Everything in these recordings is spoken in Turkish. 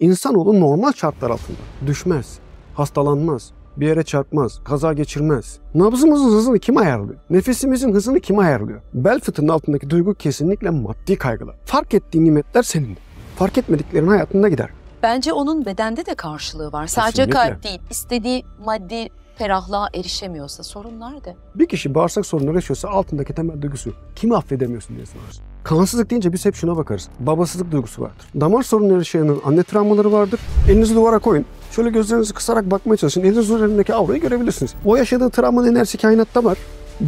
İnsanoğlu normal şartlar altında düşmez, hastalanmaz, bir yere çarpmaz, kaza geçirmez. Nabzımızın hızını kim ayarlıyor? Nefesimizin hızını kim ayarlıyor? Bel fıtığının altındaki duygu kesinlikle maddi kaygılar. Fark ettiğin nimetler senin. Fark etmediklerin hayatında gider. Bence onun bedende de karşılığı var. Sadece Kesinlikle. kalp değil, istediği maddi ferahlığa erişemiyorsa sorun nerede? Bir kişi bağırsak sorunları yaşıyorsa altındaki temel duygusu kimi affedemiyorsun diye sorarsın. Kansızlık deyince biz hep şuna bakarız. Babasızlık duygusu vardır. Damar sorunları yaşayanın anne travmaları vardır. Elinizi duvara koyun. Şöyle gözlerinizi kısarak bakmaya çalışın. Eliniz üzerindeki avrayı görebilirsiniz. O yaşadığı travmanın enerjisi kainatta var.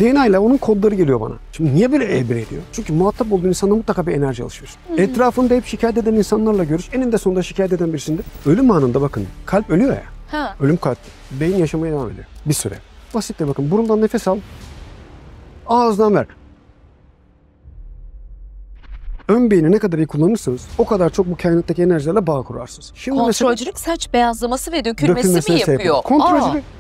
DNA ile onun kodları geliyor bana. Şimdi niye böyle evre ediyor? Çünkü muhatap olduğun insanla mutlaka bir enerji alışıyor. Etrafında hep şikayet eden insanlarla görüş. Eninde sonunda şikayet eden birisinde. Ölüm anında bakın kalp ölüyor ya. Ha. Ölüm katli. Beyin yaşamaya devam ediyor. Bir süre. Basitle bakın. Burundan nefes al. ağzından ver. Ön beyni ne kadar iyi kullanırsanız o kadar çok bu kainattaki enerjilerle bağ kurarsınız. Şimdi Kontrolcülük mesela, saç beyazlaması ve dökülmesi, dökülmesi mi yapıyor? yapıyor. Kontrolcülük Aa.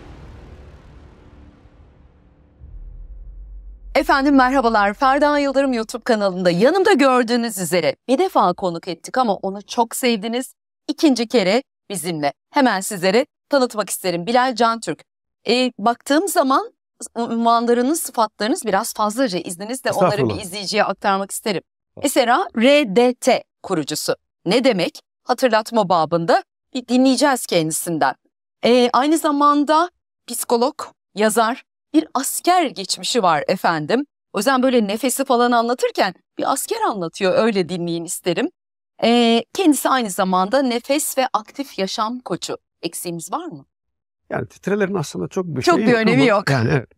Efendim merhabalar. Ferda Yıldırım YouTube kanalında yanımda gördüğünüz üzere bir defa konuk ettik ama onu çok sevdiniz. İkinci kere bizimle. Hemen sizlere tanıtmak isterim. Bilal Cantürk. E, baktığım zaman unvanlarınız, sıfatlarınız biraz fazlaca izninizle onları bir izleyiciye aktarmak isterim. Esera RDT kurucusu. Ne demek? Hatırlatma babında bir dinleyeceğiz kendisinden. E, aynı zamanda psikolog, yazar, bir asker geçmişi var efendim. O yüzden böyle nefesi falan anlatırken bir asker anlatıyor öyle dinleyin isterim. E, kendisi aynı zamanda nefes ve aktif yaşam koçu eksiğimiz var mı? Yani titrelerin aslında çok bir çok şey bir yok önemi ama yok. Yani evet.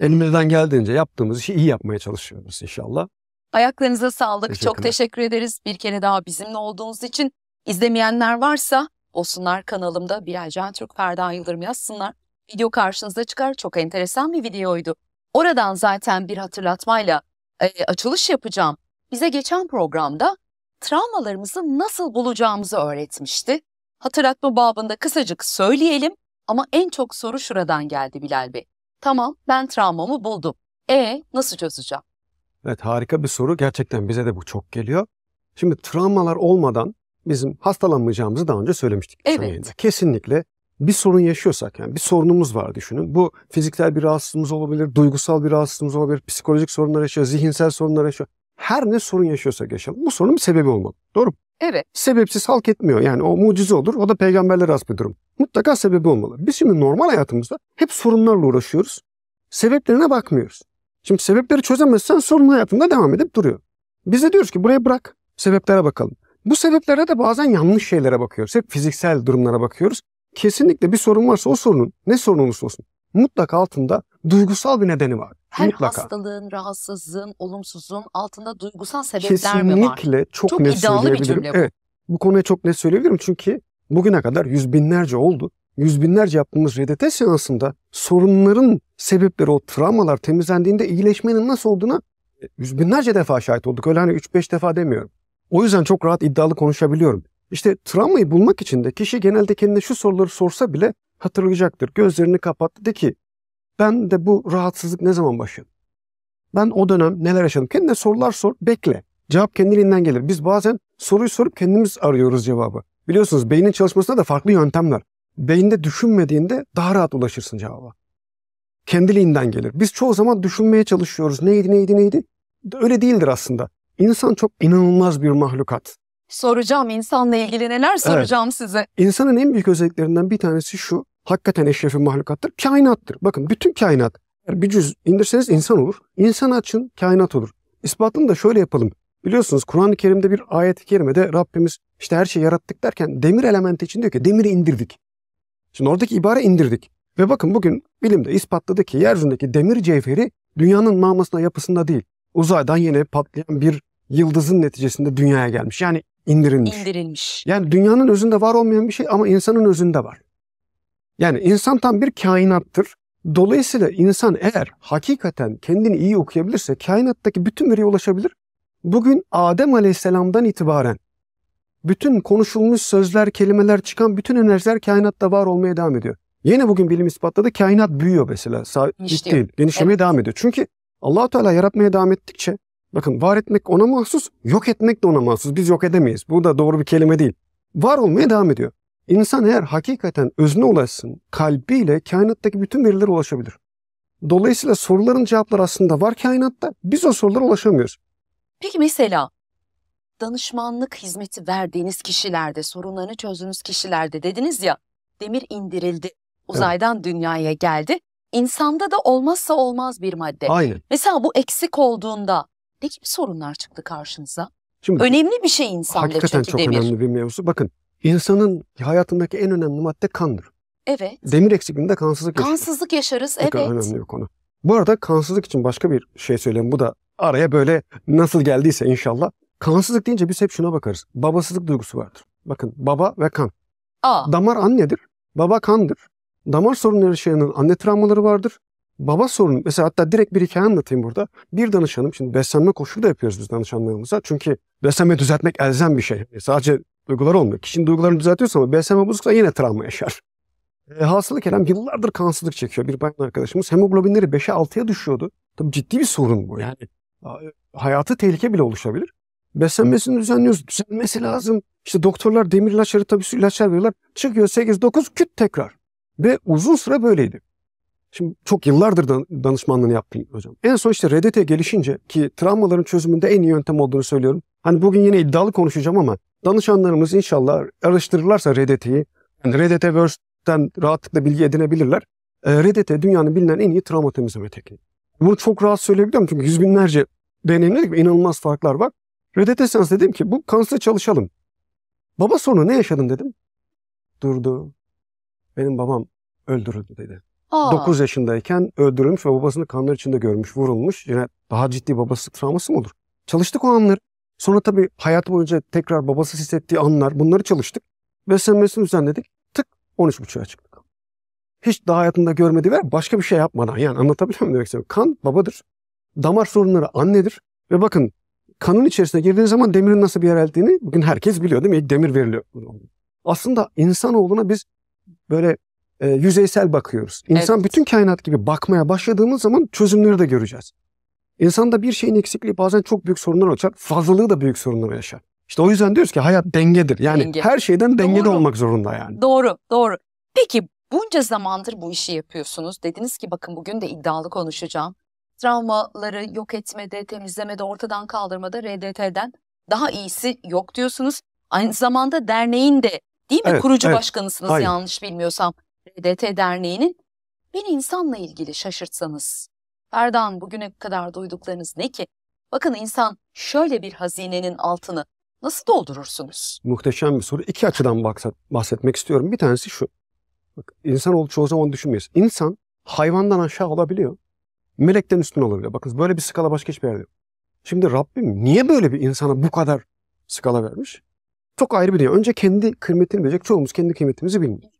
Elimizden geldiğince yaptığımız işi iyi yapmaya çalışıyoruz inşallah. Ayaklarınıza sağlık. Çok teşekkür ederiz bir kere daha bizimle olduğunuz için. İzlemeyenler varsa olsunlar kanalımda Bilal Can Türk, Ferda Yıldırım yazsınlar. Video karşınıza çıkar. Çok enteresan bir videoydu. Oradan zaten bir hatırlatmayla e, açılış yapacağım. Bize geçen programda travmalarımızı nasıl bulacağımızı öğretmişti hatırlatma babında kısacık söyleyelim ama en çok soru şuradan geldi Bilal Bey. Tamam ben travmamı buldum. E nasıl çözeceğim? Evet harika bir soru. Gerçekten bize de bu çok geliyor. Şimdi travmalar olmadan bizim hastalanmayacağımızı daha önce söylemiştik. Evet. Kesinlikle bir sorun yaşıyorsak yani bir sorunumuz var düşünün. Bu fiziksel bir rahatsızlığımız olabilir, duygusal bir rahatsızlığımız olabilir, psikolojik sorunlar yaşıyor, zihinsel sorunlar yaşıyor. Her ne sorun yaşıyorsak yaşayalım. Bu sorunun bir sebebi olmalı. Doğru mu? Evet. Sebepsiz halk etmiyor. Yani o mucize olur. O da peygamberlere has bir durum. Mutlaka sebebi olmalı. Biz şimdi normal hayatımızda hep sorunlarla uğraşıyoruz. Sebeplerine bakmıyoruz. Şimdi sebepleri çözemezsen sorun hayatında devam edip duruyor. Biz de diyoruz ki buraya bırak. Sebeplere bakalım. Bu sebeplere de bazen yanlış şeylere bakıyoruz. Hep fiziksel durumlara bakıyoruz. Kesinlikle bir sorun varsa o sorunun ne sorun olursa olsun mutlaka altında duygusal bir nedeni var her Mutlaka. hastalığın, rahatsızlığın, olumsuzluğun altında duygusal sebepler Kesinlikle mi var? Kesinlikle çok, çok ne söyleyebilirim. Bir bu. Evet, bu konuya çok ne söyleyebilirim çünkü bugüne kadar yüz binlerce oldu. Yüz binlerce yaptığımız RDT seansında sorunların sebepleri, o travmalar temizlendiğinde iyileşmenin nasıl olduğuna e, yüz binlerce defa şahit olduk. Öyle hani 3-5 defa demiyorum. O yüzden çok rahat iddialı konuşabiliyorum. İşte travmayı bulmak için de kişi genelde kendine şu soruları sorsa bile hatırlayacaktır. Gözlerini kapattı de ki ben de bu rahatsızlık ne zaman başladı? Ben o dönem neler yaşadım? Kendine sorular sor, bekle. Cevap kendiliğinden gelir. Biz bazen soruyu sorup kendimiz arıyoruz cevabı. Biliyorsunuz beynin çalışmasında da farklı yöntemler. Beyinde düşünmediğinde daha rahat ulaşırsın cevaba. Kendiliğinden gelir. Biz çoğu zaman düşünmeye çalışıyoruz. Neydi, neydi, neydi? Öyle değildir aslında. İnsan çok inanılmaz bir mahlukat. Soracağım insanla ilgili neler soracağım evet. size. İnsanın en büyük özelliklerinden bir tanesi şu hakikaten eşrefi mahlukattır. Kainattır. Bakın bütün kainat. Eğer bir cüz indirseniz insan olur. İnsan açın kainat olur. İspatını da şöyle yapalım. Biliyorsunuz Kur'an-ı Kerim'de bir ayet-i kerimede Rabbimiz işte her şeyi yarattık derken demir elementi için diyor ki demiri indirdik. Şimdi oradaki ibare indirdik. Ve bakın bugün bilimde ispatladı ki yeryüzündeki demir cevheri dünyanın mamasına yapısında değil. Uzaydan yine patlayan bir yıldızın neticesinde dünyaya gelmiş. Yani indirilmiş. İndirilmiş. Yani dünyanın özünde var olmayan bir şey ama insanın özünde var. Yani insan tam bir kainattır. Dolayısıyla insan eğer hakikaten kendini iyi okuyabilirse kainattaki bütün veriye ulaşabilir. Bugün Adem Aleyhisselam'dan itibaren bütün konuşulmuş sözler, kelimeler çıkan bütün enerjiler kainatta var olmaya devam ediyor. Yine bugün bilim ispatladı kainat büyüyor mesela. Sabit değil, genişlemeye evet. devam ediyor. Çünkü allah Teala yaratmaya devam ettikçe bakın var etmek ona mahsus, yok etmek de ona mahsus. Biz yok edemeyiz. Bu da doğru bir kelime değil. Var olmaya devam ediyor. İnsan eğer hakikaten özüne ulaşsın, kalbiyle kainattaki bütün verilere ulaşabilir. Dolayısıyla soruların cevapları aslında var kainatta. Biz o sorulara ulaşamıyoruz. Peki mesela danışmanlık hizmeti verdiğiniz kişilerde, sorunlarını çözdüğünüz kişilerde dediniz ya, demir indirildi, uzaydan evet. dünyaya geldi. İnsanda da olmazsa olmaz bir madde. Aynen. Mesela bu eksik olduğunda ne gibi sorunlar çıktı karşınıza? Şimdi, önemli bir şey insanda çünkü demir. Hakikaten çok önemli bir mevzu. Bakın İnsanın hayatındaki en önemli madde kandır. Evet. Demir eksikliğinde kansızlık yaşarız. Kansızlık yaşarız, evet. Çok önemli bir konu. Bu arada kansızlık için başka bir şey söyleyeyim. Bu da araya böyle nasıl geldiyse inşallah. Kansızlık deyince biz hep şuna bakarız. Babasızlık duygusu vardır. Bakın baba ve kan. Aa. Damar annedir. Baba kandır. Damar sorunu yaşayanın anne travmaları vardır. Baba sorunu mesela hatta direkt bir hikaye anlatayım burada. Bir danışanım şimdi beslenme koşulu da yapıyoruz biz danışanlarımıza. Çünkü beslenme düzeltmek elzem bir şey. Sadece Duygular olmuyor. Kişinin duygularını düzeltiyorsa ama beslenme bozuksa yine travma yaşar. E, hasılı kelam yıllardır kansızlık çekiyor bir bayan arkadaşımız. Hemoglobinleri 5'e 6'ya düşüyordu. Tabii ciddi bir sorun bu yani. Hayatı tehlike bile oluşabilir. Beslenmesini düzenliyoruz. Düzenmesi lazım. İşte doktorlar demir ilaçları tabii ilaçlar veriyorlar. Çıkıyor 8-9 küt tekrar. Ve uzun süre böyleydi. Şimdi çok yıllardır dan- danışmanlığını yaptım hocam. En son işte Redete gelişince ki travmaların çözümünde en iyi yöntem olduğunu söylüyorum. Hani bugün yine iddialı konuşacağım ama danışanlarımız inşallah araştırırlarsa Reddit'i, yani Reddit'e rahatlıkla bilgi edinebilirler. E, ee, Reddit dünyanın bilinen en iyi travma temizleme tekniği. Bunu çok rahat söyleyebiliyorum çünkü yüz binlerce deneyimledik ve inanılmans farklar var. Reddit Essence dedim ki bu kanıtla çalışalım. Baba sonra ne yaşadın dedim. Durdu. Benim babam öldürüldü dedi. Aa. 9 yaşındayken öldürülmüş ve babasını kanlar içinde görmüş, vurulmuş. Yine daha ciddi babası travması mı olur? Çalıştık o anları. Sonra tabii hayat boyunca tekrar babası hissettiği anlar bunları çalıştık. Beslenmesini düzenledik. Tık 13.5'a çıktık. Hiç daha hayatında görmedi ve başka bir şey yapmadan yani anlatabiliyor muyum demek istiyorum. Kan babadır. Damar sorunları annedir. Ve bakın kanın içerisine girdiğiniz zaman demirin nasıl bir yer eldiğini bugün herkes biliyor değil mi? demir veriliyor. Aslında insanoğluna biz böyle e, yüzeysel bakıyoruz. İnsan evet. bütün kainat gibi bakmaya başladığımız zaman çözümleri de göreceğiz. İnsanda bir şeyin eksikliği bazen çok büyük sorunlar açar. Fazlalığı da büyük sorunlar yaşar. İşte o yüzden diyoruz ki hayat dengedir. Yani Denge. her şeyden dengede doğru. olmak zorunda yani. Doğru, doğru. Peki bunca zamandır bu işi yapıyorsunuz. Dediniz ki bakın bugün de iddialı konuşacağım. Travmaları yok etmede, temizlemede, ortadan kaldırmada RDT'den daha iyisi yok diyorsunuz. Aynı zamanda derneğin de değil mi evet, kurucu evet. başkanısınız Aynen. yanlış bilmiyorsam RDT derneğinin. Bir insanla ilgili şaşırtsanız Erdoğan bugüne kadar duyduklarınız ne ki? Bakın insan şöyle bir hazinenin altını nasıl doldurursunuz? Muhteşem bir soru. İki açıdan bahsetmek istiyorum. Bir tanesi şu. Bak, insanoğlu çoğu zaman düşünmeyiz. İnsan hayvandan aşağı olabiliyor. Melekten üstün olabiliyor. Bakın böyle bir skala başka hiçbir yerde yok. Şimdi Rabbim niye böyle bir insana bu kadar skala vermiş? Çok ayrı bir dünya. Önce kendi kıymetini bilecek. Çoğumuz kendi kıymetimizi bilmiyor.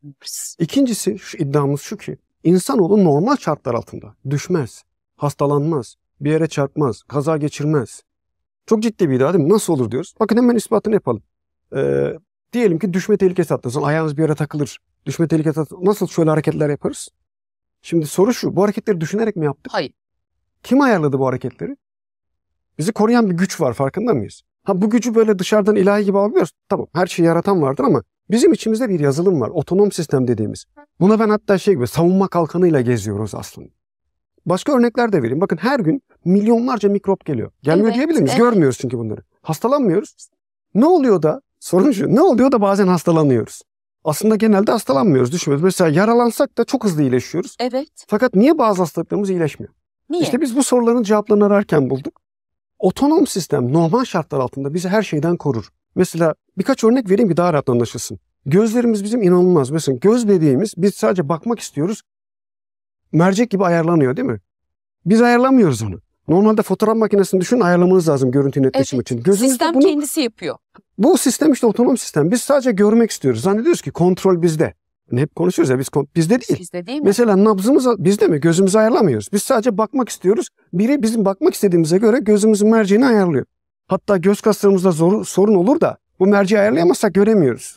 İkincisi şu iddiamız şu ki insanoğlu normal şartlar altında düşmez hastalanmaz, bir yere çarpmaz, kaza geçirmez. Çok ciddi bir iddia değil mi? Nasıl olur diyoruz. Bakın hemen ispatını yapalım. Ee, diyelim ki düşme tehlikesi atlasın. Ayağınız bir yere takılır. Düşme tehlikesi atlasın. Nasıl şöyle hareketler yaparız? Şimdi soru şu. Bu hareketleri düşünerek mi yaptık? Hayır. Kim ayarladı bu hareketleri? Bizi koruyan bir güç var farkında mıyız? Ha bu gücü böyle dışarıdan ilahi gibi almıyoruz. Tamam her şeyi yaratan vardır ama bizim içimizde bir yazılım var. Otonom sistem dediğimiz. Buna ben hatta şey gibi savunma kalkanıyla geziyoruz aslında. Başka örnekler de vereyim. Bakın her gün milyonlarca mikrop geliyor. Gelmiyor evet, diyebilir miyiz? Evet. Görmüyoruz çünkü bunları. Hastalanmıyoruz. Ne oluyor da sorun şu. Ne oluyor da bazen hastalanıyoruz? Aslında genelde hastalanmıyoruz, düşmüyoruz. Mesela yaralansak da çok hızlı iyileşiyoruz. Evet. Fakat niye bazı hastalıklarımız iyileşmiyor? Niye? İşte biz bu soruların cevaplarını ararken bulduk. Otonom sistem normal şartlar altında bizi her şeyden korur. Mesela birkaç örnek vereyim ki daha rahat anlaşılsın. Gözlerimiz bizim inanılmaz. Mesela göz dediğimiz, biz sadece bakmak istiyoruz mercek gibi ayarlanıyor değil mi? Biz ayarlamıyoruz onu. Normalde fotoğraf makinesini düşün ayarlamanız lazım görüntü netleşim evet, için. Gözünüzde sistem bunu, kendisi yapıyor. Bu sistem işte otonom sistem. Biz sadece görmek istiyoruz. Zannediyoruz ki kontrol bizde. Hani hep konuşuyoruz ya biz bizde değil. Bizde değil mi? Mesela nabzımız bizde mi? Gözümüzü ayarlamıyoruz. Biz sadece bakmak istiyoruz. Biri bizim bakmak istediğimize göre gözümüzün merceğini ayarlıyor. Hatta göz kaslarımızda zor, sorun olur da bu merceği ayarlayamazsak göremiyoruz.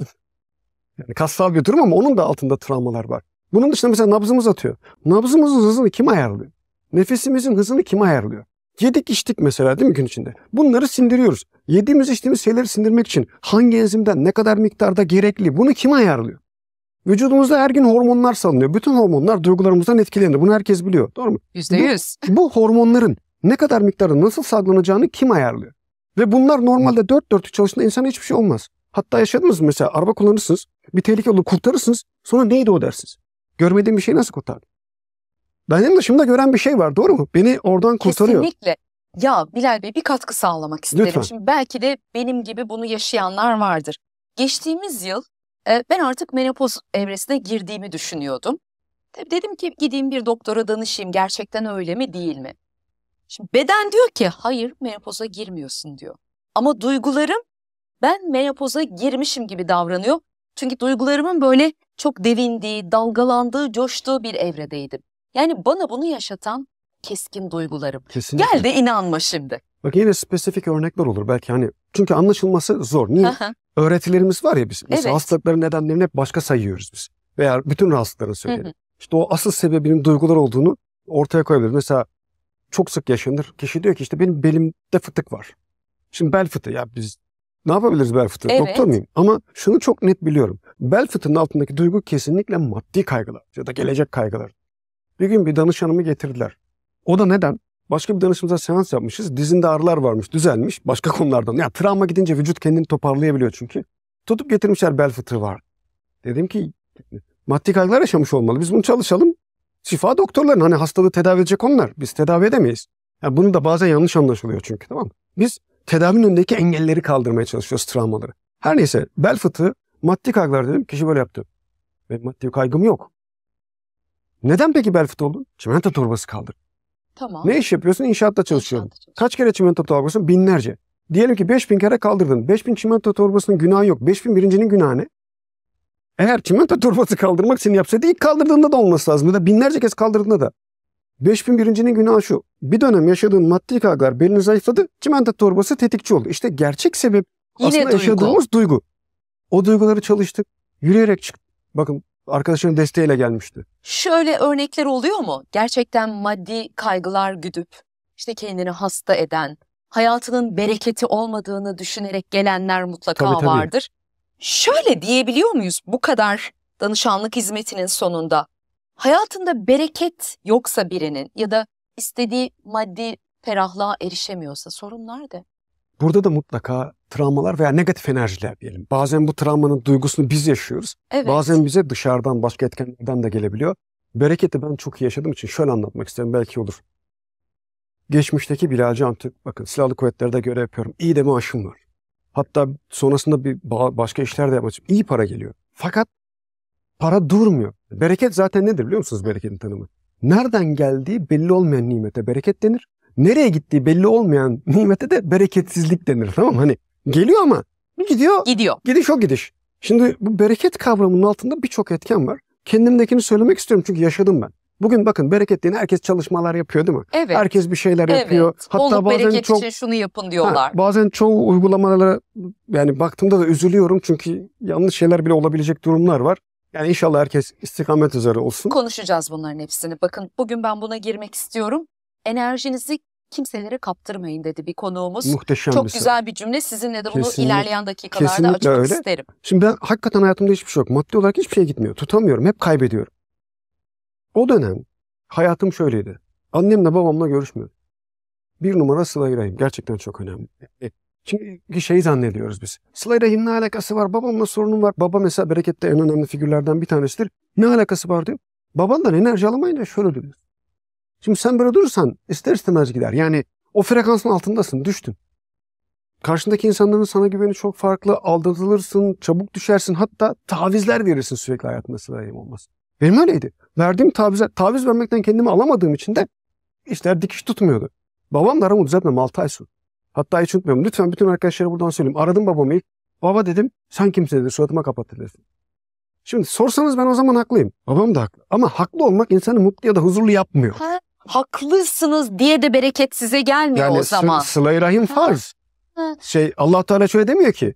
yani kassal bir durum ama onun da altında travmalar var. Bunun dışında mesela nabzımız atıyor. Nabzımızın hızını kim ayarlıyor? Nefesimizin hızını kim ayarlıyor? Yedik içtik mesela değil mi gün içinde? Bunları sindiriyoruz. Yediğimiz içtiğimiz şeyleri sindirmek için hangi enzimden ne kadar miktarda gerekli bunu kim ayarlıyor? Vücudumuzda her gün hormonlar salınıyor. Bütün hormonlar duygularımızdan etkileniyor. Bunu herkes biliyor. Doğru mu? %100. Bu, bu hormonların ne kadar miktarda nasıl salgılanacağını kim ayarlıyor? Ve bunlar normalde dört dörtlük çalıştığında insana hiçbir şey olmaz. Hatta yaşadınız mesela araba kullanırsınız. Bir tehlike olur kurtarırsınız. Sonra neydi o dersiniz? Görmediğim bir şeyi nasıl kurtar? Benim dışımda gören bir şey var doğru mu? Beni oradan kurtarıyor. Kesinlikle. Ya Bilal Bey bir katkı sağlamak isterim. Lütfen. Şimdi belki de benim gibi bunu yaşayanlar vardır. Geçtiğimiz yıl e, ben artık menopoz evresine girdiğimi düşünüyordum. Dedim ki gideyim bir doktora danışayım gerçekten öyle mi değil mi? Şimdi beden diyor ki hayır menopoza girmiyorsun diyor. Ama duygularım ben menopoza girmişim gibi davranıyor çünkü duygularımın böyle çok devindiği, dalgalandığı, coştuğu bir evredeydim. Yani bana bunu yaşatan keskin duygularım. Kesinlikle. Gel de inanma şimdi. Bak yine spesifik örnekler olur belki hani çünkü anlaşılması zor. Niye? Öğretilerimiz var ya biz. Mesela evet. hastalıkların nedenlerini hep başka sayıyoruz biz. Veya bütün rahatsızlıkları söyleyelim. İşte o asıl sebebinin duygular olduğunu ortaya koyabiliriz. Mesela çok sık yaşanır. Kişi diyor ki işte benim belimde fıtık var. Şimdi bel fıtığı ya biz ne yapabiliriz bel fıtığı? Evet. Doktor muyum? Ama şunu çok net biliyorum. Bel fıtığının altındaki duygu kesinlikle maddi kaygılar ya da gelecek kaygılar. Bir gün bir danışanımı getirdiler. O da neden? Başka bir danışımıza seans yapmışız. Dizinde ağrılar varmış, düzelmiş. Başka konulardan. Ya travma gidince vücut kendini toparlayabiliyor çünkü. Tutup getirmişler bel fıtığı var. Dedim ki maddi kaygılar yaşamış olmalı. Biz bunu çalışalım. Şifa doktorların hani hastalığı tedavi edecek onlar. Biz tedavi edemeyiz. Yani bunu da bazen yanlış anlaşılıyor çünkü tamam mı? Biz tedavinin önündeki engelleri kaldırmaya çalışıyoruz travmaları. Her neyse bel fıtığı maddi kaygılar dedim. Kişi böyle yaptı. Benim maddi kaygım yok. Neden peki bel fıtığı oldun? Çimento torbası kaldır. Tamam. Ne iş yapıyorsun? İnşaatta çalışıyorum. İnşaatta Kaç kere çimento torbası? Binlerce. Diyelim ki 5000 kere kaldırdın. 5000 çimento torbasının günahı yok. 5000 birincinin günahı ne? Eğer çimento torbası kaldırmak için yapsaydı ilk kaldırdığında da olması lazım. Ya da binlerce kez kaldırdığında da. 5001'incinin günahı şu. Bir dönem yaşadığın maddi kaygılar belini zayıfladı. Çimento torbası tetikçi oldu. İşte gerçek sebep Yine aslında duygu. yaşadığımız duygu. O duyguları çalıştık. Yürüyerek çıktık. Bakın arkadaşının desteğiyle gelmişti. Şöyle örnekler oluyor mu? Gerçekten maddi kaygılar güdüp işte kendini hasta eden, hayatının bereketi olmadığını düşünerek gelenler mutlaka tabii, tabii. vardır. Şöyle diyebiliyor muyuz bu kadar danışanlık hizmetinin sonunda? Hayatında bereket yoksa birinin ya da istediği maddi ferahlığa erişemiyorsa sorun nerede? Burada da mutlaka travmalar veya negatif enerjiler diyelim. Bazen bu travmanın duygusunu biz yaşıyoruz. Evet. Bazen bize dışarıdan başka etkenlerden de gelebiliyor. Bereketi ben çok iyi yaşadığım için şöyle anlatmak isterim belki olur. Geçmişteki Bilalci Antürk, bakın silahlı kuvvetlerde görev yapıyorum. İyi de maaşım var. Hatta sonrasında bir başka işler de yapmak için iyi para geliyor. Fakat Para durmuyor. Bereket zaten nedir biliyor musunuz bereketin tanımı? Nereden geldiği belli olmayan nimete bereket denir. Nereye gittiği belli olmayan nimete de bereketsizlik denir tamam Hani geliyor ama gidiyor. Gidiyor. Gidiş o gidiş. Şimdi bu bereket kavramının altında birçok etken var. Kendimdekini söylemek istiyorum çünkü yaşadım ben. Bugün bakın bereket diye herkes çalışmalar yapıyor değil mi? Evet. Herkes bir şeyler evet. yapıyor. Hatta Bolluk bazen bereket çok, için şunu yapın diyorlar. Ha, bazen çoğu uygulamalara yani baktığımda da üzülüyorum çünkü yanlış şeyler bile olabilecek durumlar var. Yani inşallah herkes istikamet üzere olsun. Konuşacağız bunların hepsini. Bakın bugün ben buna girmek istiyorum. Enerjinizi kimselere kaptırmayın dedi bir konuğumuz. Muhteşem Çok bir güzel bir cümle. Sizinle de bunu ilerleyen dakikalarda kesinlikle açmak öyle. isterim. Şimdi ben hakikaten hayatımda hiçbir şey yok. Maddi olarak hiçbir şey gitmiyor. Tutamıyorum. Hep kaybediyorum. O dönem hayatım şöyleydi. Annemle babamla görüşmüyorum. Bir numara sıla Gerçekten çok önemli. Çünkü şey zannediyoruz biz. Sıla rahim ne alakası var? Babamla sorunum var. Baba mesela berekette en önemli figürlerden bir tanesidir. Ne alakası var diyor. Babandan enerji alamayınca şöyle diyor. Şimdi sen böyle durursan ister istemez gider. Yani o frekansın altındasın, düştün. Karşındaki insanların sana güveni çok farklı. Aldatılırsın, çabuk düşersin. Hatta tavizler verirsin sürekli hayatında sırayım olmaz. Benim öyleydi. Verdiğim tavizler, taviz vermekten kendimi alamadığım için de işler dikiş tutmuyordu. Babamla aramı düzeltmem 6 ay sürdü. Hatta hiç unutmuyorum. Lütfen bütün arkadaşlara buradan söyleyeyim. Aradım babamı ilk. Baba dedim sen kimsin dedi suratıma kapat dedi. Şimdi sorsanız ben o zaman haklıyım. Babam da haklı. Ama haklı olmak insanı mutlu ya da huzurlu yapmıyor. Ha, haklısınız diye de bereket size gelmiyor yani o zaman. Yani sıla rahim farz. Ha. Şey Allah Teala şöyle demiyor ki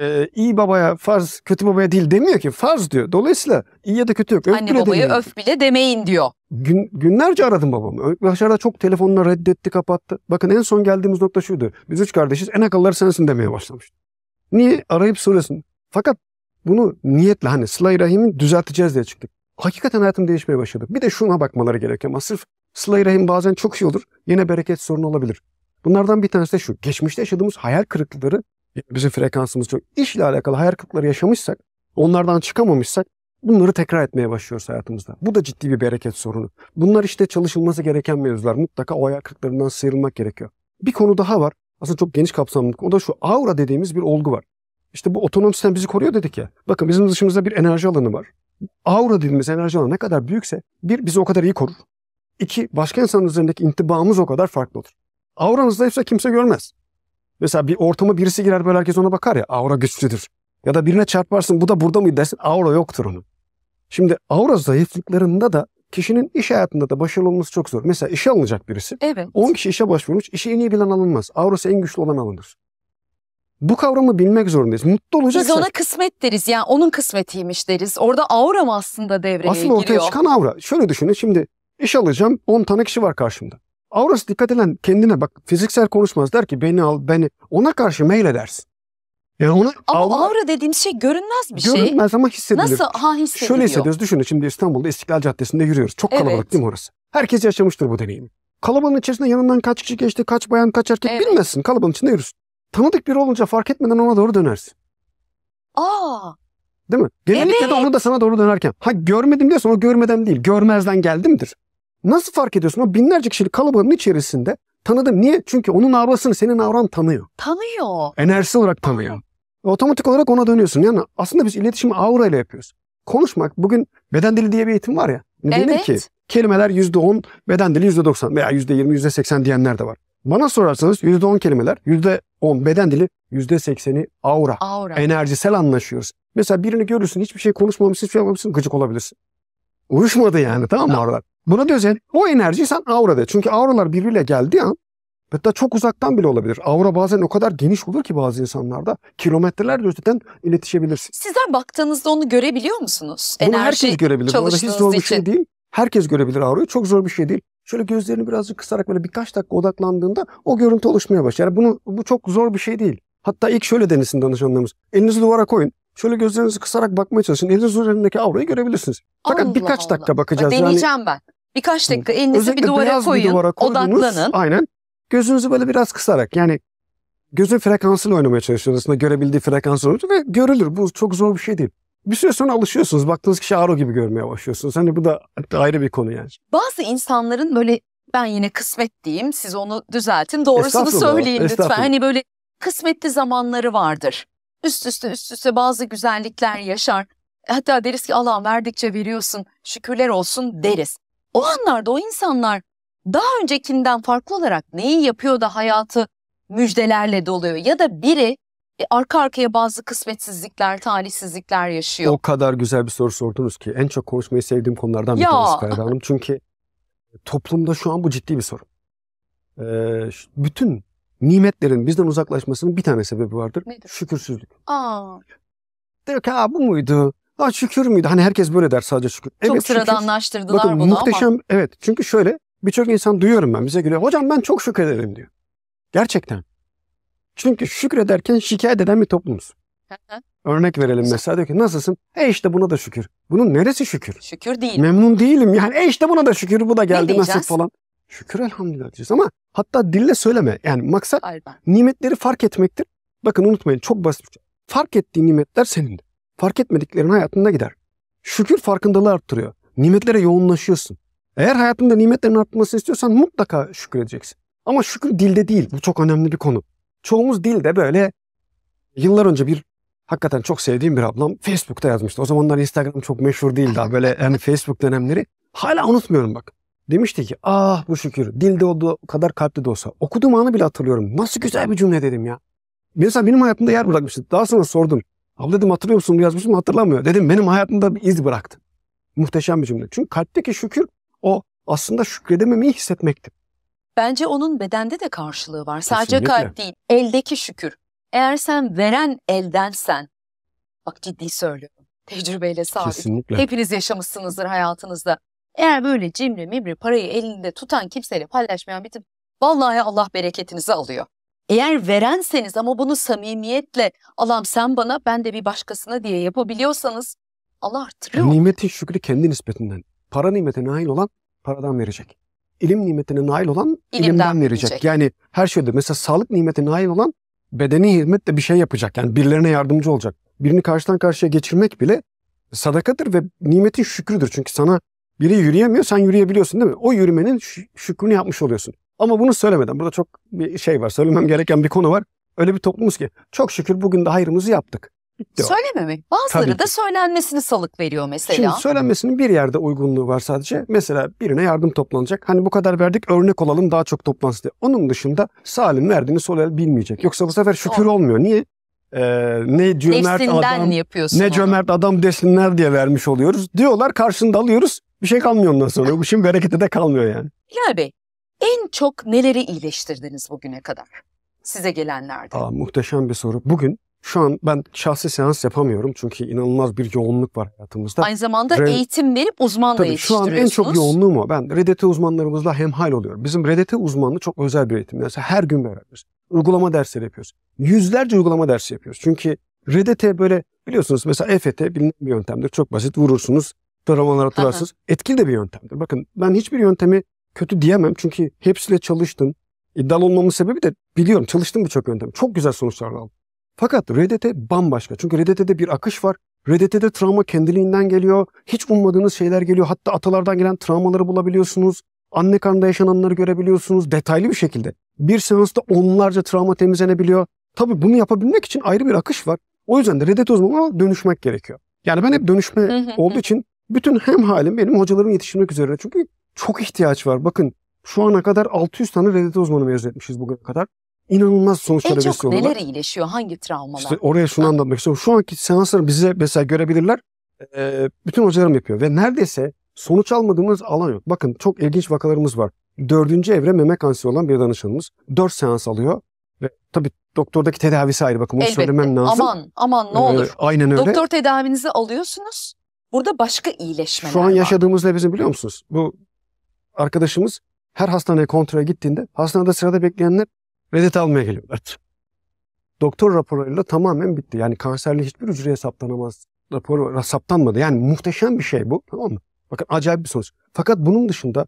e, iyi babaya farz, kötü babaya değil demiyor ki. Farz diyor. Dolayısıyla iyi ya da kötü yok. Öf Anne bile babaya öf bile demeyin diyor. Gün, günlerce aradım babamı. Başarıda çok telefonla reddetti, kapattı. Bakın en son geldiğimiz nokta şuydu. Biz üç kardeşiz, en akılları sensin demeye başlamıştı. Niye? Arayıp soruyorsun. Fakat bunu niyetle hani sıla rahimin düzelteceğiz diye çıktık. Hakikaten hayatım değişmeye başladı. Bir de şuna bakmaları gerekiyor ama sırf sıla rahim bazen çok iyi olur. Yine bereket sorunu olabilir. Bunlardan bir tanesi de şu. Geçmişte yaşadığımız hayal kırıklıkları bizim frekansımız çok işle alakalı hayal kırıkları yaşamışsak, onlardan çıkamamışsak bunları tekrar etmeye başlıyoruz hayatımızda. Bu da ciddi bir bereket sorunu. Bunlar işte çalışılması gereken mevzular. Mutlaka o hayal kırıklarından sıyrılmak gerekiyor. Bir konu daha var. Aslında çok geniş kapsamlı. O da şu aura dediğimiz bir olgu var. İşte bu otonom sistem bizi koruyor dedik ya. Bakın bizim dışımızda bir enerji alanı var. Aura dediğimiz enerji alanı ne kadar büyükse bir bizi o kadar iyi korur. İki başka insanın üzerindeki intibamız o kadar farklı olur. Auranız zayıfsa kimse görmez. Mesela bir ortama birisi girer böyle herkes ona bakar ya aura güçlüdür. Ya da birine çarparsın bu da burada mı dersin aura yoktur onun. Şimdi aura zayıflıklarında da kişinin iş hayatında da başarılı olması çok zor. Mesela işe alınacak birisi. Evet. 10 kişi işe başvurmuş. işi en iyi bilen alınmaz. Aurası en güçlü olan alınır. Bu kavramı bilmek zorundayız. Mutlu olacaksak... Biz ona kısmet deriz. Yani onun kısmetiymiş deriz. Orada aura mı aslında devreye Asıl giriyor? Aslında ortaya çıkan aura. Şöyle düşünün şimdi iş alacağım 10 tane kişi var karşımda. Aurası dikkat eden kendine bak fiziksel konuşmaz der ki beni al beni ona karşı meyledersin. Yani ona ama al, aura dediğimiz şey görünmez bir görünmez şey. Görünmez ama hissedilir. Nasıl? Ha hissediliyor. Şöyle hissediyoruz. Düşünün şimdi İstanbul'da İstiklal Caddesi'nde yürüyoruz. Çok kalabalık evet. değil mi orası? Herkes yaşamıştır bu deneyimi. Kalabalığın içerisinde yanından kaç kişi geçti, kaç bayan, kaç erkek evet. bilmezsin. Kalabalığın içinde yürürsün. Tanıdık biri olunca fark etmeden ona doğru dönersin. Aa. Değil mi? Genellikle evet. de onu da sana doğru dönerken. Ha görmedim diyorsan o görmeden değil. Görmezden geldimdir. Nasıl fark ediyorsun? O binlerce kişilik kalabalığın içerisinde tanıdım. Niye? Çünkü onun avrasını senin avran tanıyor. Tanıyor. Enerjisi olarak tanıyor. Otomatik olarak ona dönüyorsun. Yani aslında biz iletişimi aura ile yapıyoruz. Konuşmak bugün beden dili diye bir eğitim var ya. Evet. Denir ki kelimeler %10, beden dili %90 veya %20, %80 diyenler de var. Bana sorarsanız %10 kelimeler, %10 beden dili, %80'i aura. aura. Enerjisel anlaşıyoruz. Mesela birini görürsün hiçbir şey konuşmamışsın, hiçbir şey yapmamışsın gıcık olabilirsin. Uyuşmadı yani tamam mı tamam. oralar? Buna da özel o enerjiyi sen aura Çünkü auralar birbiriyle geldiği an hatta çok uzaktan bile olabilir. Aura bazen o kadar geniş olur ki bazı insanlarda kilometrelerde öteden iletişebilirsiniz. Sizler baktığınızda onu görebiliyor musunuz? Bunu Enerji herkes görebilir. Bu hiç zor için. bir şey değil. Herkes görebilir aurayı. Çok zor bir şey değil. Şöyle gözlerini birazcık kısarak böyle birkaç dakika odaklandığında o görüntü oluşmaya başlar. Yani bunu, bu çok zor bir şey değil. Hatta ilk şöyle denesin danışanlarımız. Elinizi duvara koyun. Şöyle gözlerinizi kısarak bakmaya çalışın. Eliniz üzerindeki avrayı görebilirsiniz. Fakat Allah birkaç Allah. dakika bakacağız. Deneyeceğim yani, ben. Birkaç hani dakika elinizi Özellikle bir duvara koyun, bir duvara koydunuz, odaklanın. Aynen. Gözünüzü böyle biraz kısarak yani gözün frekansını oynamaya çalışıyorsunuz. Aslında görebildiği frekans oynuyor ve görülür. Bu çok zor bir şey değil. Bir süre sonra alışıyorsunuz. Baktığınız kişi Aro gibi görmeye başlıyorsunuz. Hani bu da ayrı bir konu yani. Bazı insanların böyle ben yine kısmet diyeyim. Siz onu düzeltin. Doğrusunu söyleyin lütfen. Hani böyle kısmetli zamanları vardır. Üst üste üst üste bazı güzellikler yaşar. Hatta deriz ki Allah verdikçe veriyorsun şükürler olsun deriz. O anlarda o insanlar daha öncekinden farklı olarak neyi yapıyor da hayatı müjdelerle doluyor ya da biri e, arka arkaya bazı kısmetsizlikler, talihsizlikler yaşıyor. O kadar güzel bir soru sordunuz ki en çok konuşmayı sevdiğim konulardan bir ya. tanesi Kayra Hanım. Çünkü e, toplumda şu an bu ciddi bir sorun. Ee, bütün nimetlerin bizden uzaklaşmasının bir tane sebebi vardır. Nedir? Şükürsüzlük. Aa. Diyor ki ha bu muydu? Ha şükür müydü? Hani herkes böyle der sadece şükür. Çok evet, sıradanlaştırdılar şükür. Bakın, bunu muhteşem, ama. Evet çünkü şöyle birçok insan duyuyorum ben bize gülüyor. Hocam ben çok şükrederim diyor. Gerçekten. Çünkü şükrederken şikayet eden bir toplumuz. Örnek verelim mesela diyor ki nasılsın? E işte buna da şükür. Bunun neresi şükür? Şükür değil. Memnun değilim yani e işte buna da şükür bu da geldi nasıl falan. Şükür elhamdülillah diyeceğiz ama hatta dille söyleme. Yani maksat Aynen. nimetleri fark etmektir. Bakın unutmayın çok basit. Şey. Fark ettiğin nimetler senindir fark etmediklerin hayatında gider. Şükür farkındalığı arttırıyor. Nimetlere yoğunlaşıyorsun. Eğer hayatında nimetlerin artmasını istiyorsan mutlaka şükredeceksin. Ama şükür dilde değil. Bu çok önemli bir konu. Çoğumuz dilde böyle yıllar önce bir hakikaten çok sevdiğim bir ablam Facebook'ta yazmıştı. O zamanlar Instagram çok meşhur değil daha böyle yani Facebook dönemleri. Hala unutmuyorum bak. Demişti ki ah bu şükür dilde olduğu kadar kalpte de olsa. Okuduğum anı bile hatırlıyorum. Nasıl güzel bir cümle dedim ya. Mesela benim hayatımda yer bırakmıştı. Daha sonra sordum. Abla dedim hatırlıyor musun bu yazmışım hatırlamıyor. Dedim benim hayatımda bir iz bıraktı. Muhteşem bir cümle. Çünkü kalpteki şükür o aslında şükredememeyi hissetmekti. Bence onun bedende de karşılığı var. Sadece Kesinlikle. kalp değil, eldeki şükür. Eğer sen veren eldensen, bak ciddi söylüyorum, tecrübeyle sabit. Kesinlikle. Hepiniz yaşamışsınızdır hayatınızda. Eğer böyle cimri mimri parayı elinde tutan kimseyle paylaşmayan bir tip, vallahi Allah bereketinizi alıyor. Eğer verenseniz ama bunu samimiyetle Allah'ım sen bana ben de bir başkasına diye yapabiliyorsanız Allah artırıyor. Nimeti şükrü kendi nispetinden. Para nimetine nail olan paradan verecek. İlim nimetine nail olan ilimden, ilimden verecek. verecek. Yani her şeyde mesela sağlık nimetine nail olan bedeni hizmetle bir şey yapacak. Yani birilerine yardımcı olacak. Birini karşıdan karşıya geçirmek bile sadakadır ve nimetin şükrüdür. Çünkü sana biri yürüyemiyor sen yürüyebiliyorsun değil mi? O yürümenin şükrünü yapmış oluyorsun. Ama bunu söylemeden burada çok bir şey var. Söylemem gereken bir konu var. Öyle bir toplumuz ki çok şükür bugün de hayrımızı yaptık. Bitti o. Söylememek. Bazıları Tabii da ki. söylenmesini salık veriyor mesela. Şimdi söylenmesinin bir yerde uygunluğu var sadece. Mesela birine yardım toplanacak. Hani bu kadar verdik örnek olalım daha çok toplansın diye. Onun dışında salim verdiğini sol el bilmeyecek. Yoksa bu sefer şükür Doğru. olmuyor. Niye? Ee, ne cömert Nefsinden adam ne onu. cömert adam desinler diye vermiş oluyoruz. Diyorlar karşında alıyoruz. Bir şey kalmıyor ondan sonra. Bu şimdi berekete de kalmıyor yani. Hilal Bey en çok neleri iyileştirdiniz bugüne kadar? Size gelenlerde. Aa, muhteşem bir soru. Bugün şu an ben şahsi seans yapamıyorum çünkü inanılmaz bir yoğunluk var hayatımızda. Aynı zamanda Re- eğitim verip uzman da Şu an en çok yoğunluğum o. Ben redete uzmanlarımızla hemhal oluyorum. Bizim redete uzmanlığı çok özel bir eğitim. Mesela her gün beraberiz. Uygulama dersleri yapıyoruz. Yüzlerce uygulama dersi yapıyoruz. Çünkü redete böyle biliyorsunuz mesela EFT bilinen bir yöntemdir. Çok basit vurursunuz. Travmalar hatırlarsınız. Etkili de bir yöntemdir. Bakın ben hiçbir yöntemi kötü diyemem çünkü hepsiyle çalıştım. İddialı olmamın sebebi de biliyorum çalıştım birçok yöntem. Çok güzel sonuçlar aldım. Fakat RDT bambaşka. Çünkü RDT'de bir akış var. RDT'de travma kendiliğinden geliyor. Hiç ummadığınız şeyler geliyor. Hatta atalardan gelen travmaları bulabiliyorsunuz. Anne karnında yaşananları görebiliyorsunuz detaylı bir şekilde. Bir seansta onlarca travma temizlenebiliyor. Tabii bunu yapabilmek için ayrı bir akış var. O yüzden de RDT uzmanına dönüşmek gerekiyor. Yani ben hep dönüşme olduğu için bütün hem halim benim hocalarım yetiştirmek üzere Çünkü çok ihtiyaç var. Bakın şu ana kadar 600 tane reddet uzmanı mezun etmişiz bugüne kadar. İnanılmaz sonuçlar En çok neler olarak. iyileşiyor? Hangi travmalar? İşte oraya şunu ha. anlatmak istiyorum. Şu anki seansları bize mesela görebilirler. Ee, bütün hocalarım yapıyor ve neredeyse sonuç almadığımız alan yok. Bakın çok ilginç vakalarımız var. Dördüncü evre meme kanseri olan bir danışanımız. Dört seans alıyor. Ve tabii doktordaki tedavisi ayrı bakın onu Elbette. söylemem lazım. Aman aman ne ee, olur. Ee, aynen öyle. Doktor tedavinizi alıyorsunuz. Burada başka iyileşmeler var. Şu an yaşadığımız ne bizim biliyor musunuz? Bu arkadaşımız her hastaneye kontrole gittiğinde hastanede sırada bekleyenler redet almaya geliyorlar. Doktor raporlarıyla tamamen bitti. Yani kanserli hiçbir hücreye saptanamaz raporu saptanmadı. Yani muhteşem bir şey bu. Tamam mı? Bakın acayip bir sonuç. Fakat bunun dışında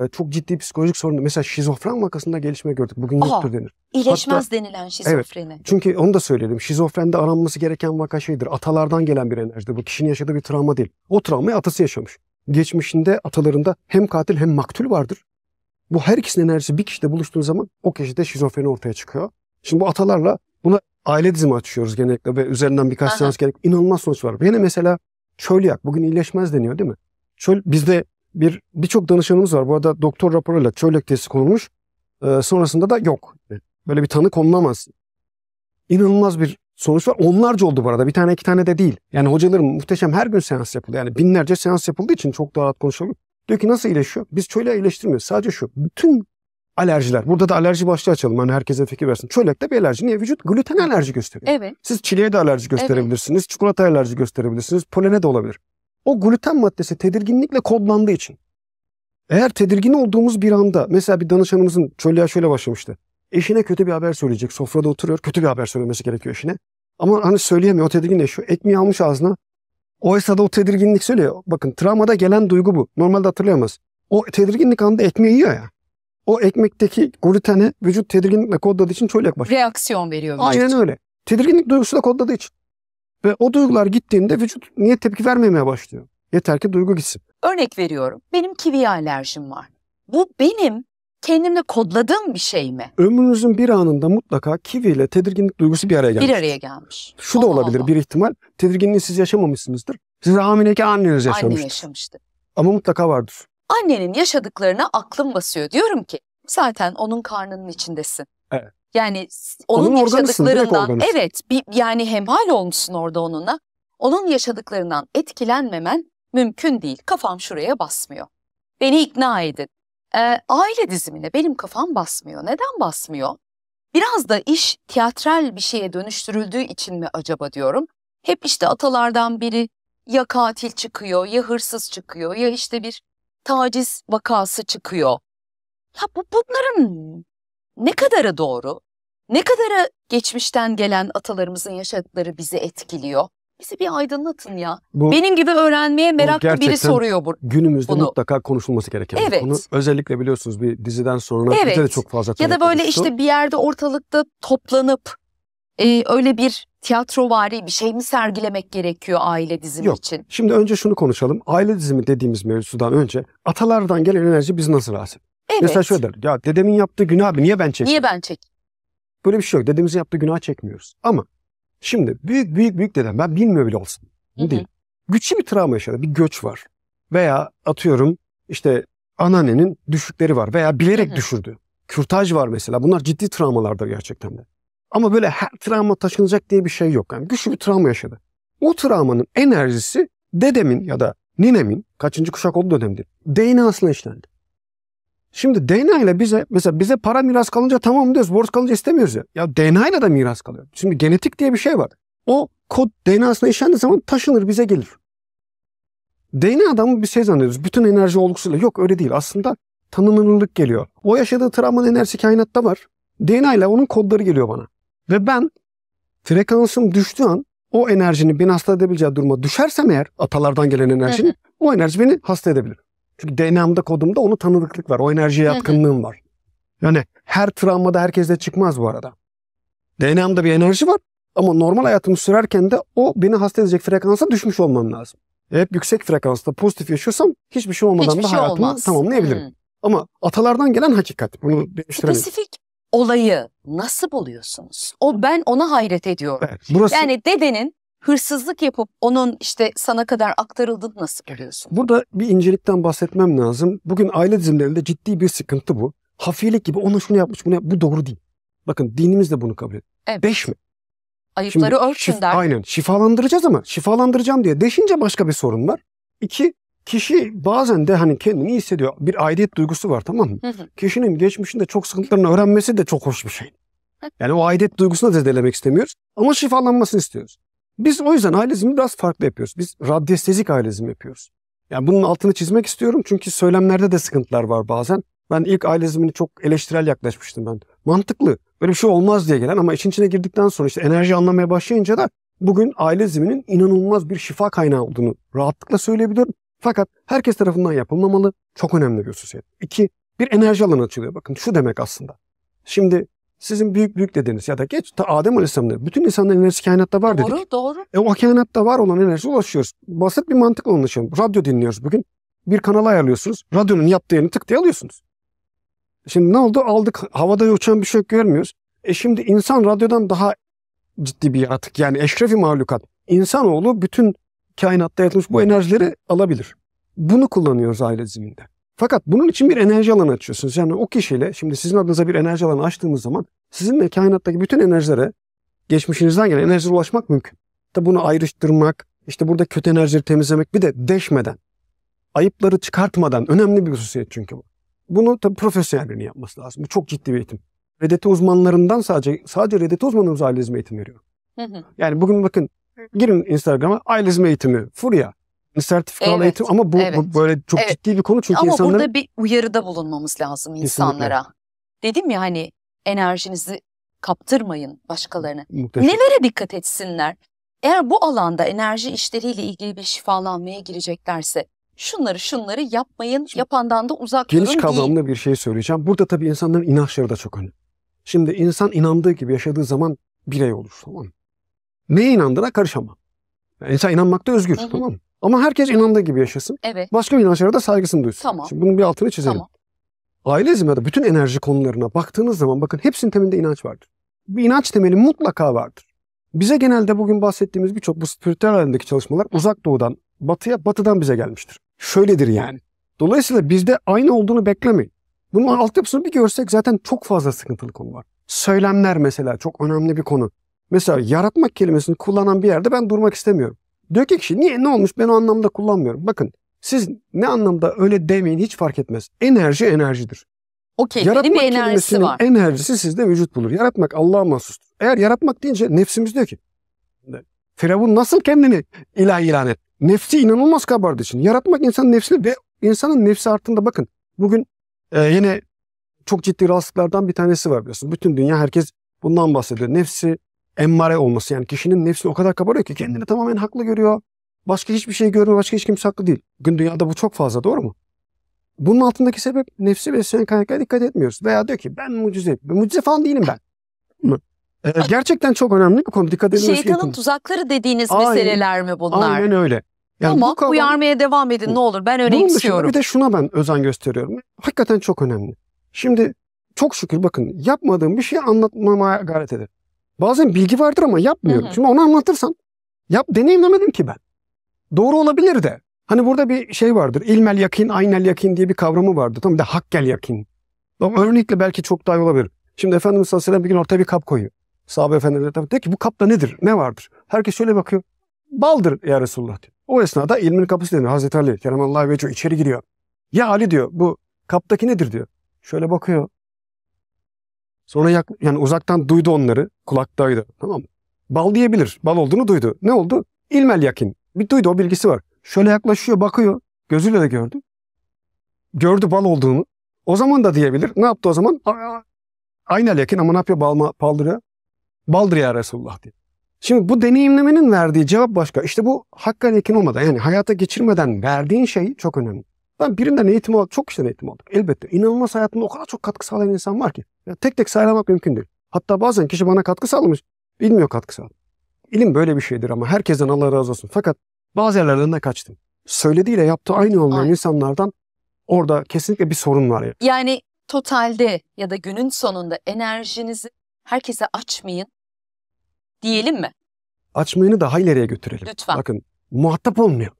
e, çok ciddi psikolojik sorun. Mesela şizofren vakasında gelişme gördük. Bugün Aha, yoktur denir. İyileşmez Hatta, denilen şizofreni. Evet, çünkü onu da söyledim. Şizofrende aranması gereken vaka şeydir. Atalardan gelen bir enerjidir. Bu kişinin yaşadığı bir travma değil. O travmayı atası yaşamış geçmişinde atalarında hem katil hem maktul vardır. Bu her ikisinin enerjisi bir kişide buluştuğu zaman o kişide şizofreni ortaya çıkıyor. Şimdi bu atalarla buna aile dizimi açıyoruz genellikle ve üzerinden birkaç seans gerek inanılmaz sonuç var. Yine mesela çölyak bugün iyileşmez deniyor değil mi? Çöl bizde bir birçok danışanımız var. Bu arada doktor raporuyla çölyak testi konulmuş. Ee, sonrasında da yok. Böyle bir tanı konulamaz. İnanılmaz bir Sonuçlar onlarca oldu bu arada. Bir tane iki tane de değil. Yani hocalarım muhteşem her gün seans yapılıyor. Yani binlerce seans yapıldığı için çok daha rahat konuşalım. Diyor ki nasıl iyileşiyor? Biz şöyle iyileştirmiyoruz. Sadece şu. Bütün alerjiler. Burada da alerji başlığı açalım. Hani herkese fikir versin. Çölekte bir alerji. Niye? Vücut gluten alerji gösteriyor. Evet. Siz çileğe de alerji gösterebilirsiniz. Evet. Çikolata alerji gösterebilirsiniz. Polene de olabilir. O gluten maddesi tedirginlikle kodlandığı için. Eğer tedirgin olduğumuz bir anda mesela bir danışanımızın çöleye şöyle başlamıştı. Eşine kötü bir haber söyleyecek. Sofrada oturuyor. Kötü bir haber söylemesi gerekiyor eşine. Ama hani söyleyemiyor. O tedirginleşiyor. Ekmeği almış ağzına. Oysa da o tedirginlik söylüyor. Bakın travmada gelen duygu bu. Normalde hatırlayamaz. O tedirginlik anında ekmeği yiyor ya. O ekmekteki gluteni vücut tedirginlikle kodladığı için çölyak başlıyor. Reaksiyon veriyor vücut. Aynen öyle. Tedirginlik da kodladığı için. Ve o duygular gittiğinde vücut niye tepki vermemeye başlıyor. Yeter ki duygu gitsin. Örnek veriyorum. Benim kivi alerjim var. Bu benim Kendimle kodladığım bir şey mi? Ömrünüzün bir anında mutlaka kivi ile tedirginlik duygusu bir araya gelmiş. Bir araya gelmiş. Şu Allah da olabilir Allah. bir ihtimal. Tedirginliği siz yaşamamışsınızdır. Siz hamileki anneniz yaşamıştır. Anne yaşamıştı. Ama mutlaka vardır. Annenin yaşadıklarına aklım basıyor. Diyorum ki zaten onun karnının içindesin. Evet. Yani onun, onun yaşadıklarından evet bir, yani hemhal olmuşsun orada onunla. Onun yaşadıklarından etkilenmemen mümkün değil. Kafam şuraya basmıyor. Beni ikna edin e, aile dizimine benim kafam basmıyor. Neden basmıyor? Biraz da iş tiyatral bir şeye dönüştürüldüğü için mi acaba diyorum. Hep işte atalardan biri ya katil çıkıyor, ya hırsız çıkıyor, ya işte bir taciz vakası çıkıyor. Ya bu bunların ne kadarı doğru? Ne kadarı geçmişten gelen atalarımızın yaşadıkları bizi etkiliyor? Bizi bir aydınlatın ya. Bu, Benim gibi öğrenmeye meraklı biri soruyor bu. Günümüzde bunu. mutlaka konuşulması gereken evet. bir konu. Özellikle biliyorsunuz bir diziden sonra evet. bize de çok fazla Ya da böyle konuştu. işte bir yerde ortalıkta toplanıp e, öyle bir tiyatrovari bir şey mi sergilemek gerekiyor aile dizimi Yok. için? Şimdi önce şunu konuşalım. Aile dizimi dediğimiz mevzudan önce atalardan gelen enerji biz nasıl rahatsız Evet. Mesela şöyle der. Ya dedemin yaptığı günah abi niye ben çekeyim? Niye ben çekeyim? Böyle bir şey yok. Dedemizin yaptığı günah çekmiyoruz. Ama Şimdi büyük büyük büyük dedem ben bilmiyor bile olsun. Hı hı. Değil. Güçlü bir travma yaşadı. Bir göç var. Veya atıyorum işte anneannenin düşükleri var veya bilerek hı hı. düşürdü. Kürtaj var mesela. Bunlar ciddi travmalardır gerçekten de. Ama böyle her travma taşınacak diye bir şey yok. Yani güçlü bir travma yaşadı. O travmanın enerjisi dedemin ya da ninemin kaçıncı kuşak oldu önemli değil. DNA'sına işlendi. Şimdi DNA ile bize mesela bize para miras kalınca tamam diyoruz. Borç kalınca istemiyoruz ya. Ya DNA ile de miras kalıyor. Şimdi genetik diye bir şey var. O kod DNA'sına işlendiği zaman taşınır bize gelir. DNA adamı bir şey zannediyoruz. Bütün enerji olgusuyla. Yok öyle değil. Aslında tanınırlık geliyor. O yaşadığı travmanın enerjisi kainatta var. DNA ile onun kodları geliyor bana. Ve ben frekansım düştüğü an o enerjinin beni hasta edebileceği duruma düşersem eğer atalardan gelen enerjinin o enerji beni hasta edebilir. Çünkü DNA'mda kodumda onu tanıdıklık var. O enerjiye yatkınlığım var. Yani her travmada herkeste çıkmaz bu arada. DNA'mda bir enerji var ama normal hayatımı sürerken de o beni hasta edecek frekansa düşmüş olmam lazım. E, hep yüksek frekansta pozitif yaşıyorsam hiçbir şey olmadan hiçbir da şey hayatımı olmaz. tamamlayabilirim. Hı. Ama atalardan gelen hakikat. Bunu Spesifik olayı nasıl buluyorsunuz? O ben ona hayret ediyorum. Evet, burası... Yani dedenin hırsızlık yapıp onun işte sana kadar aktarıldığını nasıl görüyorsun? Burada bir incelikten bahsetmem lazım. Bugün aile dizimlerinde ciddi bir sıkıntı bu. Hafiyelik gibi ona şunu yapmış bunu yap. Bu doğru değil. Bakın dinimiz de bunu kabul ediyor. Evet. Beş mi? Ayıpları Şimdi, der. Aynen şifalandıracağız ama şifalandıracağım diye deşince başka bir sorun var. İki, kişi bazen de hani kendini hissediyor. Bir aidiyet duygusu var tamam mı? Hı hı. Kişinin geçmişinde çok sıkıntılarını öğrenmesi de çok hoş bir şey. Yani o aidiyet duygusunu da zedelemek istemiyoruz ama şifalanmasını istiyoruz. Biz o yüzden ailezimi biraz farklı yapıyoruz. Biz radyestezik ailezim yapıyoruz. Yani bunun altını çizmek istiyorum çünkü söylemlerde de sıkıntılar var bazen. Ben ilk ailezimini çok eleştirel yaklaşmıştım ben. Mantıklı. Böyle bir şey olmaz diye gelen ama için içine girdikten sonra işte enerji anlamaya başlayınca da bugün ailezi'min inanılmaz bir şifa kaynağı olduğunu rahatlıkla söyleyebilirim. Fakat herkes tarafından yapılmamalı. Çok önemli bir hususiyet. İki, bir enerji alanı açılıyor. Bakın şu demek aslında. Şimdi sizin büyük büyük dediniz ya da geç ta Adem Aleyhisselam'da bütün insanların enerjisi kainatta var doğru, dedik. Doğru doğru. E o kainatta var olan enerji ulaşıyoruz. Basit bir mantıkla anlaşalım. Radyo dinliyoruz bugün. Bir kanala ayarlıyorsunuz. Radyonun yaptığı yerini tık diye alıyorsunuz. Şimdi ne oldu? Aldık havada uçan bir şey görmüyoruz. E şimdi insan radyodan daha ciddi bir yaratık. Yani eşrefi mahlukat. İnsanoğlu bütün kainatta yatmış bu enerjileri alabilir. Bunu kullanıyoruz aile ziminde. Fakat bunun için bir enerji alanı açıyorsunuz. Yani o kişiyle şimdi sizin adınıza bir enerji alanı açtığımız zaman sizinle kainattaki bütün enerjilere geçmişinizden gelen enerjiye ulaşmak mümkün. Tabi bunu ayrıştırmak, işte burada kötü enerjileri temizlemek bir de deşmeden, ayıpları çıkartmadan önemli bir hususiyet çünkü bu. Bunu tabi profesyonel birinin yapması lazım. Bu çok ciddi bir eğitim. Redete uzmanlarından sadece sadece redete uzmanımız ailezme eğitim veriyor. Yani bugün bakın girin Instagram'a ailezme eğitimi, furya. Hani sertifika evet, eğitim ama bu, evet. bu böyle çok evet. ciddi bir konu çünkü ama insanların... burada bir uyarıda bulunmamız lazım insanlara. Kesinlikle. Dedim ya hani enerjinizi kaptırmayın başkalarına. Muhteşem. Nelere dikkat etsinler? Eğer bu alanda enerji işleriyle ilgili bir şifalanmaya gireceklerse şunları şunları yapmayın, Şimdi, yapandan da uzak geniş durun. Geniş kavramlı değil. bir şey söyleyeceğim. Burada tabii insanların inançları da çok önemli. Şimdi insan inandığı gibi yaşadığı zaman birey olur tamam mı? Neye inandığına karışamam. İnsan inanmakta özgür hı hı. tamam mı? Ama herkes inandığı gibi yaşasın. Evet. Başka bir inançlara da saygısını duysun. Tamam. Şimdi bunun bir altını çizelim. Tamam. Aile hizmeti bütün enerji konularına baktığınız zaman bakın hepsinin temelinde inanç vardır. Bir inanç temeli mutlaka vardır. Bize genelde bugün bahsettiğimiz birçok bu spiritüel alemdeki çalışmalar uzak doğudan, batıya, batıdan bize gelmiştir. Şöyledir yani. Dolayısıyla bizde aynı olduğunu beklemeyin. Bunun altyapısını bir görsek zaten çok fazla sıkıntılı konu var. Söylemler mesela çok önemli bir konu. Mesela yaratmak kelimesini kullanan bir yerde ben durmak istemiyorum. Diyor ki niye ne olmuş ben o anlamda kullanmıyorum. Bakın siz ne anlamda öyle demeyin hiç fark etmez. Enerji enerjidir. O kelimenin bir enerjisi var. enerjisi sizde vücut bulur. Yaratmak Allah'a mahsustur. Eğer yaratmak deyince nefsimiz diyor ki Firavun nasıl kendini ilah ilan et? Nefsi inanılmaz kabardı için. Yaratmak insanın nefsini ve insanın nefsi arttığında bakın bugün e, yine çok ciddi rahatsızlıklardan bir tanesi var biliyorsun. Bütün dünya herkes bundan bahsediyor. Nefsi emmare olması. Yani kişinin nefsini o kadar kabarıyor ki kendini tamamen haklı görüyor. Başka hiçbir şey görmüyor. Başka hiç kimse haklı değil. Gün dünyada bu çok fazla doğru mu? Bunun altındaki sebep nefsi besleyen kaynaklara dikkat etmiyoruz. Veya diyor ki ben mucize, mucize falan değilim ben. Ee, gerçekten çok önemli bir konu. Dikkat edilmesi Şeytanın tuzakları dediğiniz aynen, meseleler mi bunlar? Aynen öyle. Yani Ama bu kavram, uyarmaya devam edin ne olur. Ben öyle istiyorum. Bir de şuna ben özen gösteriyorum. Hakikaten çok önemli. Şimdi çok şükür bakın yapmadığım bir şeyi anlatmamaya gayret ederim. Bazen bilgi vardır ama yapmıyorum. Hı hı. Şimdi onu anlatırsam yap deneyimlemedim ki ben. Doğru olabilir de. Hani burada bir şey vardır. İlmel yakin, aynel yakin diye bir kavramı vardır. Tamam de hakkel yakin. Ama örnekle belki çok daha iyi olabilir. Şimdi Efendimiz sallallahu bir gün ortaya bir kap koyuyor. Sahabe efendiler diyor ki bu kapta nedir? Ne vardır? Herkes şöyle bakıyor. Baldır ya Resulullah diyor. O esnada ilmin kapısı dönüyor. Hazreti Ali, Keremallahu Vecih içeri giriyor. Ya Ali diyor bu kaptaki nedir diyor. Şöyle bakıyor. Sonra yak, yani uzaktan duydu onları. Kulaktaydı. Tamam mı? Bal diyebilir. Bal olduğunu duydu. Ne oldu? İlmel yakin. Bir duydu o bilgisi var. Şöyle yaklaşıyor bakıyor. Gözüyle de gördü. Gördü bal olduğunu. O zaman da diyebilir. Ne yaptı o zaman? Aynel yakin ama ne yapıyor? Balma, baldırıyor. Baldır ya Resulullah diye. Şimdi bu deneyimlemenin verdiği cevap başka. İşte bu hakka yakin olmadan yani hayata geçirmeden verdiğin şey çok önemli. Ben birinden eğitim aldım. Çok kişiden eğitim aldım. Elbette. İnanılmaz hayatımda o kadar çok katkı sağlayan insan var ki. Ya tek tek saylamak mümkün değil. Hatta bazen kişi bana katkı sağlamış. Bilmiyor katkı sağladı. İlim böyle bir şeydir ama herkesten Allah razı olsun. Fakat bazı yerlerden de kaçtım. Söylediğiyle yaptığı aynı olmayan Aynen. insanlardan orada kesinlikle bir sorun var. Yani. yani totalde ya da günün sonunda enerjinizi herkese açmayın diyelim mi? Açmayını daha ileriye götürelim. Lütfen. Bakın muhatap olmuyor.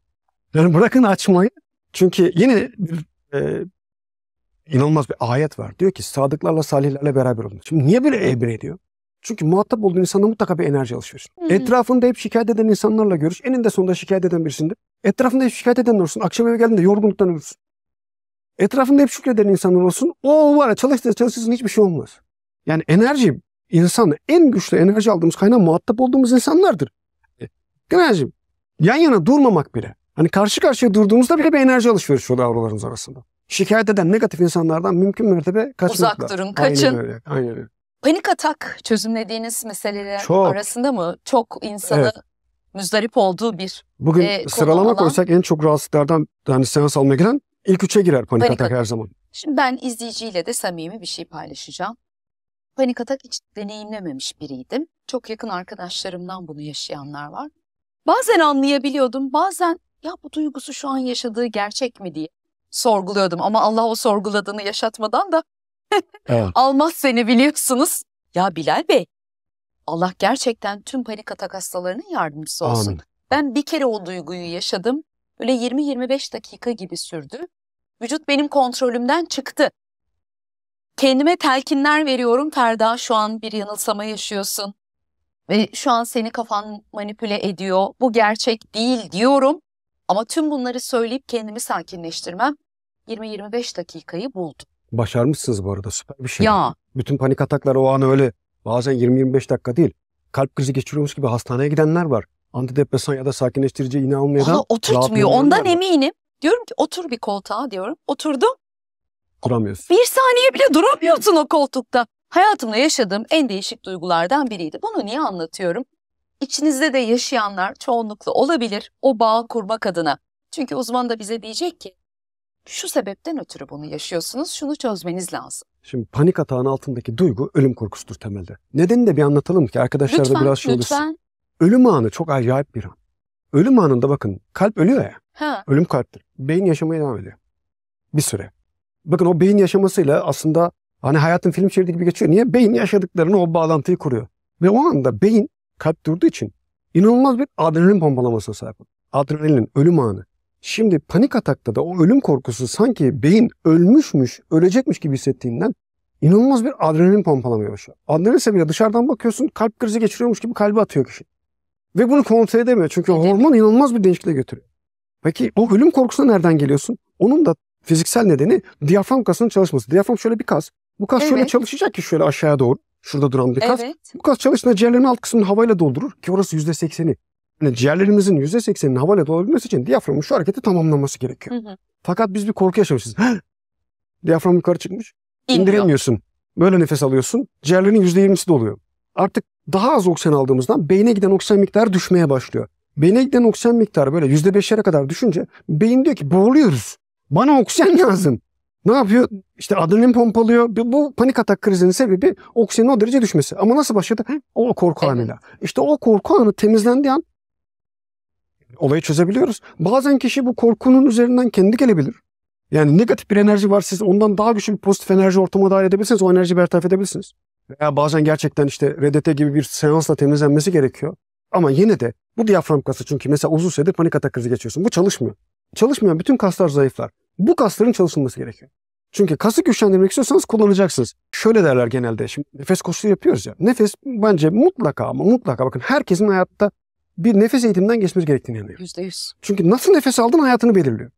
Yani bırakın açmayı çünkü yine e, inanılmaz bir ayet var. Diyor ki sadıklarla salihlerle beraber olun. Şimdi niye böyle ebre ediyor? Çünkü muhatap olduğun insanla mutlaka bir enerji alışverişi. Etrafında hep şikayet eden insanlarla görüş. Eninde sonunda şikayet eden birisindir. Etrafında hep şikayet eden olursun. Akşam eve geldiğinde yorgunluktan ölürsün. Etrafında hep şükreden insanlar olsun. O var ya çalıştığınız çalışırsın hiçbir şey olmaz. Yani enerji insan en güçlü enerji aldığımız kaynağı muhatap olduğumuz insanlardır. Enerjim yan yana durmamak bile. Hani karşı karşıya durduğumuzda bile bir enerji alışverişi oluyor avralarımız arasında. Şikayet eden negatif insanlardan mümkün mertebe kaçın. Uzak durun, kaçın. Aynen öyle. Aynen öyle. Panik atak çözümlediğiniz meseleler Çok. arasında mı? Çok insanı evet müzdarip olduğu bir Bugün e, sıralama koysak en çok rahatsızlıklardan yani seans almaya giren ilk üçe girer panik, panik atak her zaman. Şimdi ben izleyiciyle de samimi bir şey paylaşacağım. Panik atak hiç deneyimlememiş biriydim. Çok yakın arkadaşlarımdan bunu yaşayanlar var. Bazen anlayabiliyordum, bazen ya bu duygusu şu an yaşadığı gerçek mi diye sorguluyordum. Ama Allah o sorguladığını yaşatmadan da evet. almaz seni biliyorsunuz. Ya Bilal Bey Allah gerçekten tüm panik atak hastalarının yardımcısı olsun. Amin. Ben bir kere o duyguyu yaşadım. Öyle 20-25 dakika gibi sürdü. Vücut benim kontrolümden çıktı. Kendime telkinler veriyorum Ferda şu an bir yanılsama yaşıyorsun. Ve şu an seni kafan manipüle ediyor. Bu gerçek değil diyorum. Ama tüm bunları söyleyip kendimi sakinleştirmem 20-25 dakikayı buldu. Başarmışsınız bu arada süper bir şey. Ya. Bütün panik ataklar o an öyle bazen 20-25 dakika değil. Kalp krizi geçiriyormuş gibi hastaneye gidenler var. Antidepresan ya da sakinleştirici iğne almayadan. Onu oturtmuyor ondan eminim. Diyorum ki otur bir koltuğa diyorum. Oturdum. Duramıyorsun. Bir saniye bile duramıyorsun o koltukta. Hayatımda yaşadığım en değişik duygulardan biriydi. Bunu niye anlatıyorum? İçinizde de yaşayanlar çoğunlukla olabilir o bağ kurmak adına. Çünkü uzman da bize diyecek ki şu sebepten ötürü bunu yaşıyorsunuz, şunu çözmeniz lazım. Şimdi panik atağın altındaki duygu ölüm korkusudur temelde. Nedenini de bir anlatalım ki arkadaşlar lütfen, da biraz şey lütfen. olursun. Ölüm anı çok acayip bir an. Ölüm anında bakın kalp ölüyor ya. Ha. Ölüm kalptir. Beyin yaşamaya devam ediyor. Bir süre. Bakın o beyin yaşamasıyla aslında hani hayatın film şeridi gibi geçiyor. Niye? Beyin yaşadıklarını o bağlantıyı kuruyor. Ve o anda beyin kalp durduğu için inanılmaz bir adrenalin pompalamasına sahip olur. Adrenalin, ölüm anı. Şimdi panik atakta da o ölüm korkusu sanki beyin ölmüşmüş, ölecekmiş gibi hissettiğinden inanılmaz bir adrenalin pompalamaya başlıyor. Adrenalin sebebiyle dışarıdan bakıyorsun kalp krizi geçiriyormuş gibi kalbi atıyor kişi. Ve bunu kontrol edemiyor çünkü hormon inanılmaz bir değişikliğe götürüyor. Peki o ölüm korkusuna nereden geliyorsun? Onun da fiziksel nedeni diyafram kasının çalışması. Diyafram şöyle bir kas. Bu kas evet. şöyle çalışacak ki şöyle aşağıya doğru. Şurada duran bir kas. Evet. Bu kas çalıştığında ciğerlerin alt kısmını havayla doldurur ki orası yüzde %80'i. Yani ciğerlerimizin yüzde %80'ini havayla doldurabilmesi için diyaframın şu hareketi tamamlaması gerekiyor. Hı hı. Fakat biz bir korku yaşamışız. Diyafram yukarı çıkmış. İnmiyor. İndiremiyorsun. Böyle nefes alıyorsun. Ciğerlerin yüzde %20'si doluyor. Artık daha az oksijen aldığımızdan beyne giden oksijen miktarı düşmeye başlıyor. Beyne giden oksijen miktarı böyle yüzde beşlere kadar düşünce beyin diyor ki boğuluyoruz. Bana oksijen lazım. Ne yapıyor? İşte adrenalin pompalıyor. Bu panik atak krizinin sebebi oksijenin o derece düşmesi. Ama nasıl başladı? O korku anıyla. İşte o korku anı temizlendiği an olayı çözebiliyoruz. Bazen kişi bu korkunun üzerinden kendi gelebilir. Yani negatif bir enerji var siz ondan daha güçlü bir pozitif enerji ortama dahil edebilirsiniz. O enerjiyi bertaraf edebilirsiniz. Veya bazen gerçekten işte RDT gibi bir seansla temizlenmesi gerekiyor. Ama yine de bu diyafram kası çünkü mesela uzun süredir panik atak krizi geçiyorsun. Bu çalışmıyor. Çalışmayan bütün kaslar zayıflar. Bu kasların çalışılması gerekiyor. Çünkü kası güçlendirmek istiyorsanız kullanacaksınız. Şöyle derler genelde. Şimdi nefes koşusu yapıyoruz ya. Nefes bence mutlaka ama mutlaka bakın herkesin hayatta bir nefes eğitiminden geçmesi gerektiğini inanıyorum. Yüzde yüz. Çünkü nasıl nefes aldın hayatını belirliyor.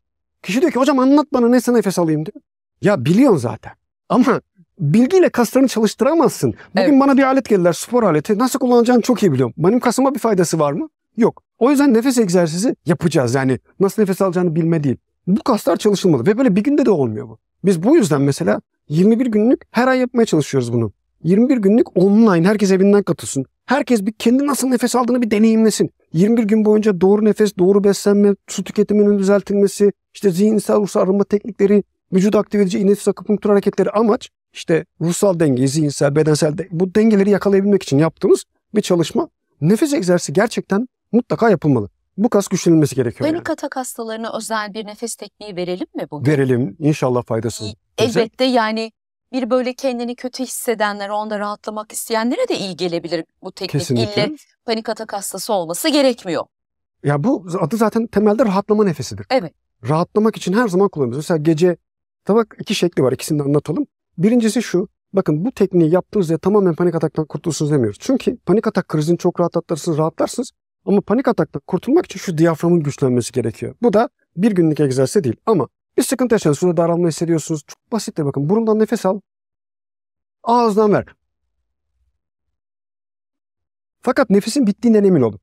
Kişi diyor ki hocam anlat bana nasıl nefes alayım diyor. Ya biliyorsun zaten. Ama bilgiyle kaslarını çalıştıramazsın. Bugün evet. bana bir alet geldiler spor aleti. Nasıl kullanacağını çok iyi biliyorum. Benim kasıma bir faydası var mı? Yok. O yüzden nefes egzersizi yapacağız. Yani nasıl nefes alacağını bilme değil. Bu kaslar çalışılmalı ve böyle bir günde de olmuyor bu. Biz bu yüzden mesela 21 günlük her ay yapmaya çalışıyoruz bunu. 21 günlük online herkes evinden katılsın. Herkes bir kendi nasıl nefes aldığını bir deneyimlesin. 21 gün boyunca doğru nefes, doğru beslenme, su tüketiminin düzeltilmesi, işte zihinsel ruhsal arınma teknikleri, vücut aktive edici inetsiz akupunktur hareketleri amaç işte ruhsal denge, zihinsel, bedensel de, bu dengeleri yakalayabilmek için yaptığımız bir çalışma. Nefes egzersizi gerçekten mutlaka yapılmalı. Bu kas güçlenilmesi gerekiyor. Panik yani. atak hastalarına özel bir nefes tekniği verelim mi bugün? Verelim. İnşallah faydası. Elbette yani bir böyle kendini kötü hissedenlere, onda rahatlamak isteyenlere de iyi gelebilir bu teknik. Kesinlikle. İlle panik atak hastası olması gerekmiyor. Ya bu adı zaten temelde rahatlama nefesidir. Evet. Rahatlamak için her zaman kullanıyoruz. Mesela gece tabak iki şekli var. İkisini de anlatalım. Birincisi şu. Bakın bu tekniği yaptığınızda tamamen panik ataktan kurtulursunuz demiyoruz. Çünkü panik atak krizini çok rahatlatırsınız, rahatlarsınız. Ama panik atakta kurtulmak için şu diyaframın güçlenmesi gerekiyor. Bu da bir günlük egzersiz değil ama bir sıkıntı yaşadınız. Şurada daralma hissediyorsunuz. Çok basittir bakın. Burundan nefes al. Ağızdan ver. Fakat nefesin bittiğinden emin olun.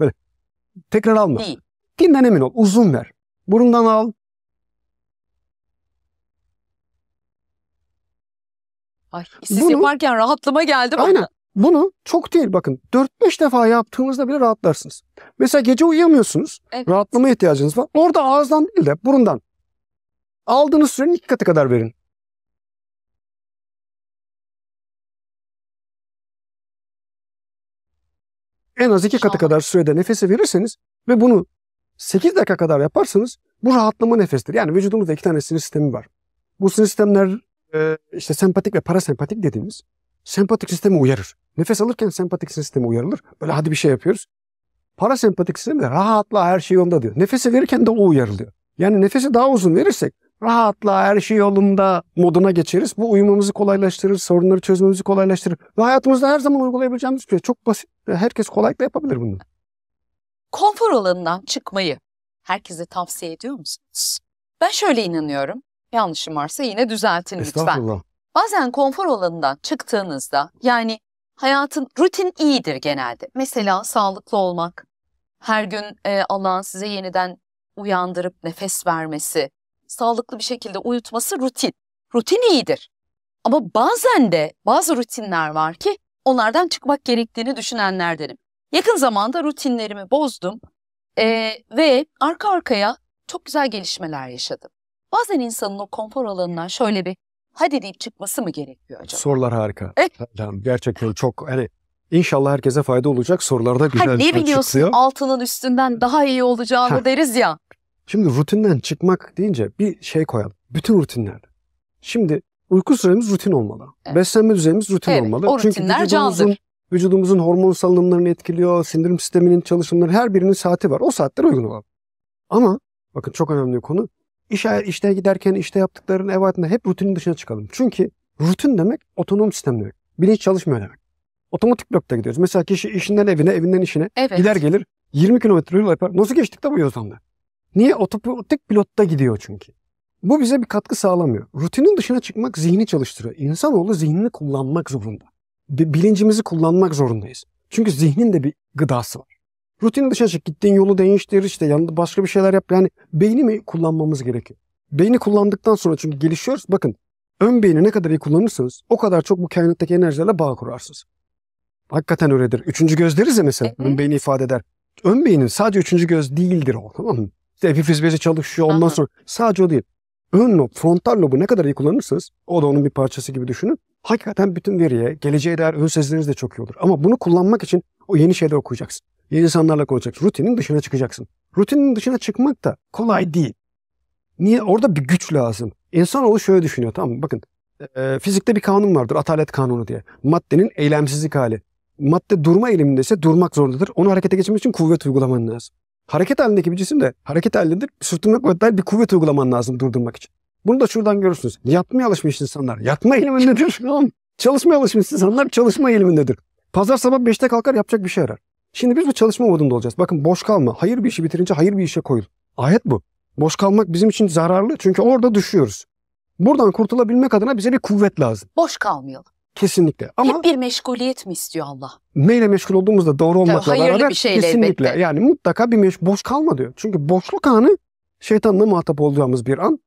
Böyle. Tekrar alma. Bittiğinden emin ol. Uzun ver. Burundan al. Ay, siz Bunu, yaparken rahatlama geldi bana. Aynen. Bunu çok değil bakın 4-5 defa yaptığımızda bile rahatlarsınız. Mesela gece uyuyamıyorsunuz. Evet. Rahatlama ihtiyacınız var. Orada ağızdan değil de burundan. Aldığınız sürenin iki katı kadar verin. En az iki katı kadar sürede nefese verirseniz ve bunu 8 dakika kadar yaparsanız bu rahatlama nefestir. Yani vücudumuzda iki tane sinir sistemi var. Bu sinir sistemler işte sempatik ve parasempatik dediğimiz sempatik sistemi uyarır. Nefes alırken sempatik sistemi uyarılır. Böyle hadi bir şey yapıyoruz. Parasempatik sistemi de rahatla her şey yolunda diyor. Nefese verirken de o uyarılıyor. Yani nefesi daha uzun verirsek rahatla her şey yolunda moduna geçeriz. Bu uyumamızı kolaylaştırır, sorunları çözmemizi kolaylaştırır. Ve hayatımızda her zaman uygulayabileceğimiz bir şey. Çok basit. Herkes kolaylıkla yapabilir bunu. Konfor alanından çıkmayı herkese tavsiye ediyor musunuz? Ben şöyle inanıyorum. Yanlışım varsa yine düzeltin lütfen. Estağfurullah. Bazen konfor alanından çıktığınızda yani hayatın rutin iyidir genelde. Mesela sağlıklı olmak, her gün e, Allah'ın size yeniden uyandırıp nefes vermesi, sağlıklı bir şekilde uyutması rutin. Rutin iyidir. Ama bazen de bazı rutinler var ki onlardan çıkmak gerektiğini düşünenlerdenim. Yakın zamanda rutinlerimi bozdum e, ve arka arkaya çok güzel gelişmeler yaşadım. Bazen insanın o konfor alanından şöyle bir hadi deyip çıkması mı gerekiyor acaba? Sorular harika. Eh? gerçekten çok hani İnşallah herkese fayda olacak. Sorularda güzel ha, ne biliyorsun çıkıyor. altının üstünden daha iyi olacağını ha. deriz ya. Şimdi rutinden çıkmak deyince bir şey koyalım. Bütün rutinler. Şimdi uyku süremiz rutin olmalı. Evet. Beslenme düzenimiz rutin evet, olmalı. O Çünkü vücudumuzun, candır. vücudumuzun hormon salınımlarını etkiliyor, sindirim sisteminin çalışımları her birinin saati var. O saatler uygun olalım. Ama bakın çok önemli bir konu. İş, işte giderken, işte yaptıkların, ev hayatında hep rutinin dışına çıkalım. Çünkü rutin demek otonom sistem demek. Bilinç çalışmıyor demek. Otomatik blokta gidiyoruz. Mesela kişi işinden evine, evinden işine evet. gider gelir 20 kilometre yol yapar. Nasıl geçtik de bu yoldan Niye? Otomatik pilotta gidiyor çünkü. Bu bize bir katkı sağlamıyor. Rutinin dışına çıkmak zihni çalıştırıyor. İnsanoğlu zihnini kullanmak zorunda. Bilincimizi kullanmak zorundayız. Çünkü zihnin de bir gıdası var. Rutin dışa çık. Gittiğin yolu değiştir işte yanında başka bir şeyler yap. Yani beyni mi kullanmamız gerekiyor? Beyni kullandıktan sonra çünkü gelişiyoruz. Bakın ön beyni ne kadar iyi kullanırsanız o kadar çok bu kainattaki enerjilerle bağ kurarsınız. Hakikaten öyledir. Üçüncü göz deriz ya mesela. Ön beyni ifade eder. Ön beynin sadece üçüncü göz değildir o tamam mı? İşte epifizyoloji çalışıyor ondan sonra sadece o değil. Ön lob, frontal lobu ne kadar iyi kullanırsanız o da onun bir parçası gibi düşünün hakikaten bütün veriye, geleceğe dair ön sezileriniz de çok iyi olur. Ama bunu kullanmak için o yeni şeyler okuyacaksın. Yeni insanlarla konuşacaksın. Rutinin dışına çıkacaksın. Rutinin dışına çıkmak da kolay değil. Niye? Orada bir güç lazım. İnsanoğlu şöyle düşünüyor tamam mı? Bakın e, fizikte bir kanun vardır. Atalet kanunu diye. Maddenin eylemsizlik hali. Madde durma eğilimindeyse durmak zorundadır. Onu harekete geçirmek için kuvvet uygulaman lazım. Hareket halindeki bir cisim de hareket halindedir. Sürtünme kuvvetler bir kuvvet uygulaman lazım durdurmak için. Bunu da şuradan görürsünüz. Yatmaya alışmış insanlar yatma eğilimindedir. Çalışmaya alışmış insanlar çalışma eğilimindedir. Pazar sabah 5'te kalkar yapacak bir şey arar. Şimdi biz bu çalışma modunda olacağız. Bakın boş kalma. Hayır bir işi bitirince hayır bir işe koyul. Ayet bu. Boş kalmak bizim için zararlı çünkü orada düşüyoruz. Buradan kurtulabilmek adına bize bir kuvvet lazım. Boş kalmayalım. Kesinlikle. Ama Hep bir meşguliyet mi istiyor Allah? Neyle meşgul olduğumuzda doğru olmakla Tabii, beraber bir şeyle kesinlikle. Elbette. Yani mutlaka bir meş boş kalma diyor. Çünkü boşluk anı şeytanla muhatap olacağımız bir an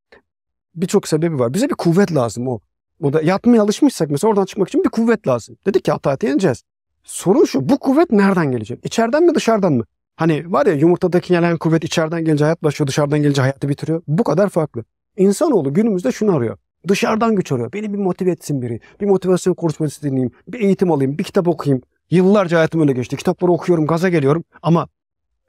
birçok sebebi var. Bize bir kuvvet lazım o. O da yatmaya alışmışsak mesela oradan çıkmak için bir kuvvet lazım. Dedik ki hataya yeneceğiz. Sorun şu bu kuvvet nereden gelecek? İçeriden mi dışarıdan mı? Hani var ya yumurtadaki gelen kuvvet içeriden gelince hayat başlıyor, dışarıdan gelince hayatı bitiriyor. Bu kadar farklı. İnsanoğlu günümüzde şunu arıyor. Dışarıdan güç arıyor. Beni bir motive etsin biri. Bir motivasyon konuşması dinleyeyim. Bir eğitim alayım. Bir kitap okuyayım. Yıllarca hayatım öyle geçti. Kitapları okuyorum, gaza geliyorum. Ama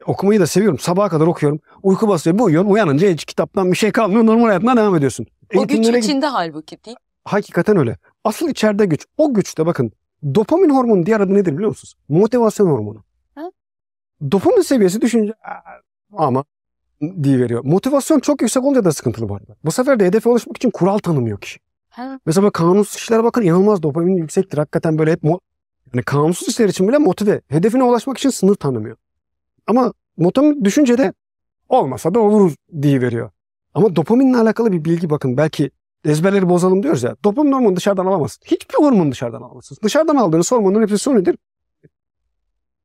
okumayı da seviyorum. Sabaha kadar okuyorum. Uyku basıyor. Bir uyuyorsun. Uyanınca hiç kitaptan bir şey kalmıyor. Normal hayatına devam ediyorsun. O güç içinde git... halbuki değil. Hakikaten öyle. Asıl içeride güç. O güçte bakın dopamin hormonu diğer adı nedir biliyor musunuz? Motivasyon hormonu. Ha? Dopamin seviyesi düşünce ama diye veriyor. Motivasyon çok yüksek olunca da sıkıntılı var. Bu sefer de hedefe ulaşmak için kural tanımıyor kişi. Ha. Mesela böyle kanunsuz işlere bakın inanılmaz dopamin yüksektir. Hakikaten böyle hep yani kanunsuz işler için bile motive. Hedefine ulaşmak için sınır tanımıyor. Ama motamik düşünce de olmasa da olur diye veriyor. Ama dopaminle alakalı bir bilgi bakın belki ezberleri bozalım diyoruz ya. Dopamin hormonu dışarıdan alamazsın. Hiçbir hormon dışarıdan alamazsınız. Dışarıdan aldığınız hormonun hepsi su nedir?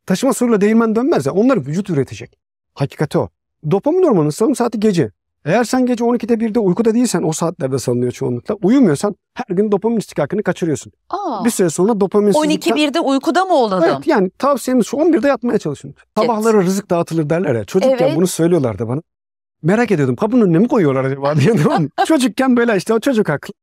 Taşıma suyla değirmen dönmez ya. Onları vücut üretecek. Hakikati o. Dopamin hormonunun salım saati gece. Eğer sen gece 12'de 1'de uykuda değilsen o saatlerde salınıyor çoğunlukla. Uyumuyorsan her gün dopamin istikakını kaçırıyorsun. Aa. Bir süre sonra dopamin 12 1'de uykuda mı olalım? Evet yani tavsiyemiz şu 11'de yatmaya çalışın. Sabahlara evet. rızık dağıtılır derler ya. Çocukken evet. bunu söylüyorlardı bana. Merak ediyordum kapının önüne mi koyuyorlar acaba diye. çocukken böyle işte o çocuk haklı.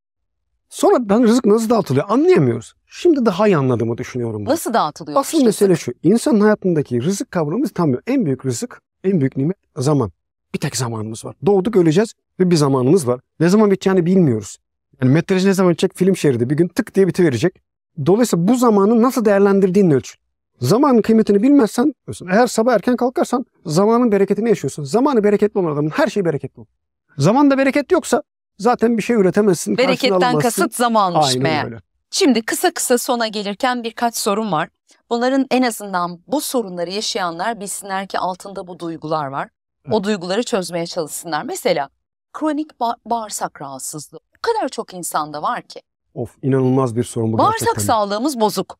Sonra ben rızık nasıl dağıtılıyor anlayamıyoruz. Şimdi daha iyi anladığımı düşünüyorum. Bunu. Nasıl dağıtılıyor? Asıl mesele şu. İnsanın hayatındaki rızık kavramımız tam En büyük rızık, en büyük nimet zaman. Bir tek zamanımız var. Doğduk öleceğiz ve bir zamanımız var. Ne zaman biteceğini bilmiyoruz. Yani metraj ne zaman bitecek film şeridi bir gün tık diye bitiverecek. Dolayısıyla bu zamanı nasıl değerlendirdiğin ölçün. Zamanın kıymetini bilmezsen, eğer sabah erken kalkarsan zamanın bereketini yaşıyorsun. Zamanı bereketli olan adamın her şeyi bereketli olur. Zamanda bereket yoksa zaten bir şey üretemezsin. Bereketten kasıt zamanmış Aynen meğer. Öyle. Şimdi kısa kısa sona gelirken birkaç sorun var. Bunların en azından bu sorunları yaşayanlar bilsinler ki altında bu duygular var. O duyguları çözmeye çalışsınlar. Mesela kronik ba- bağırsak rahatsızlığı. O kadar çok insanda var ki. Of inanılmaz bir sorun bu Bağırsak gerçekten. sağlığımız bozuk.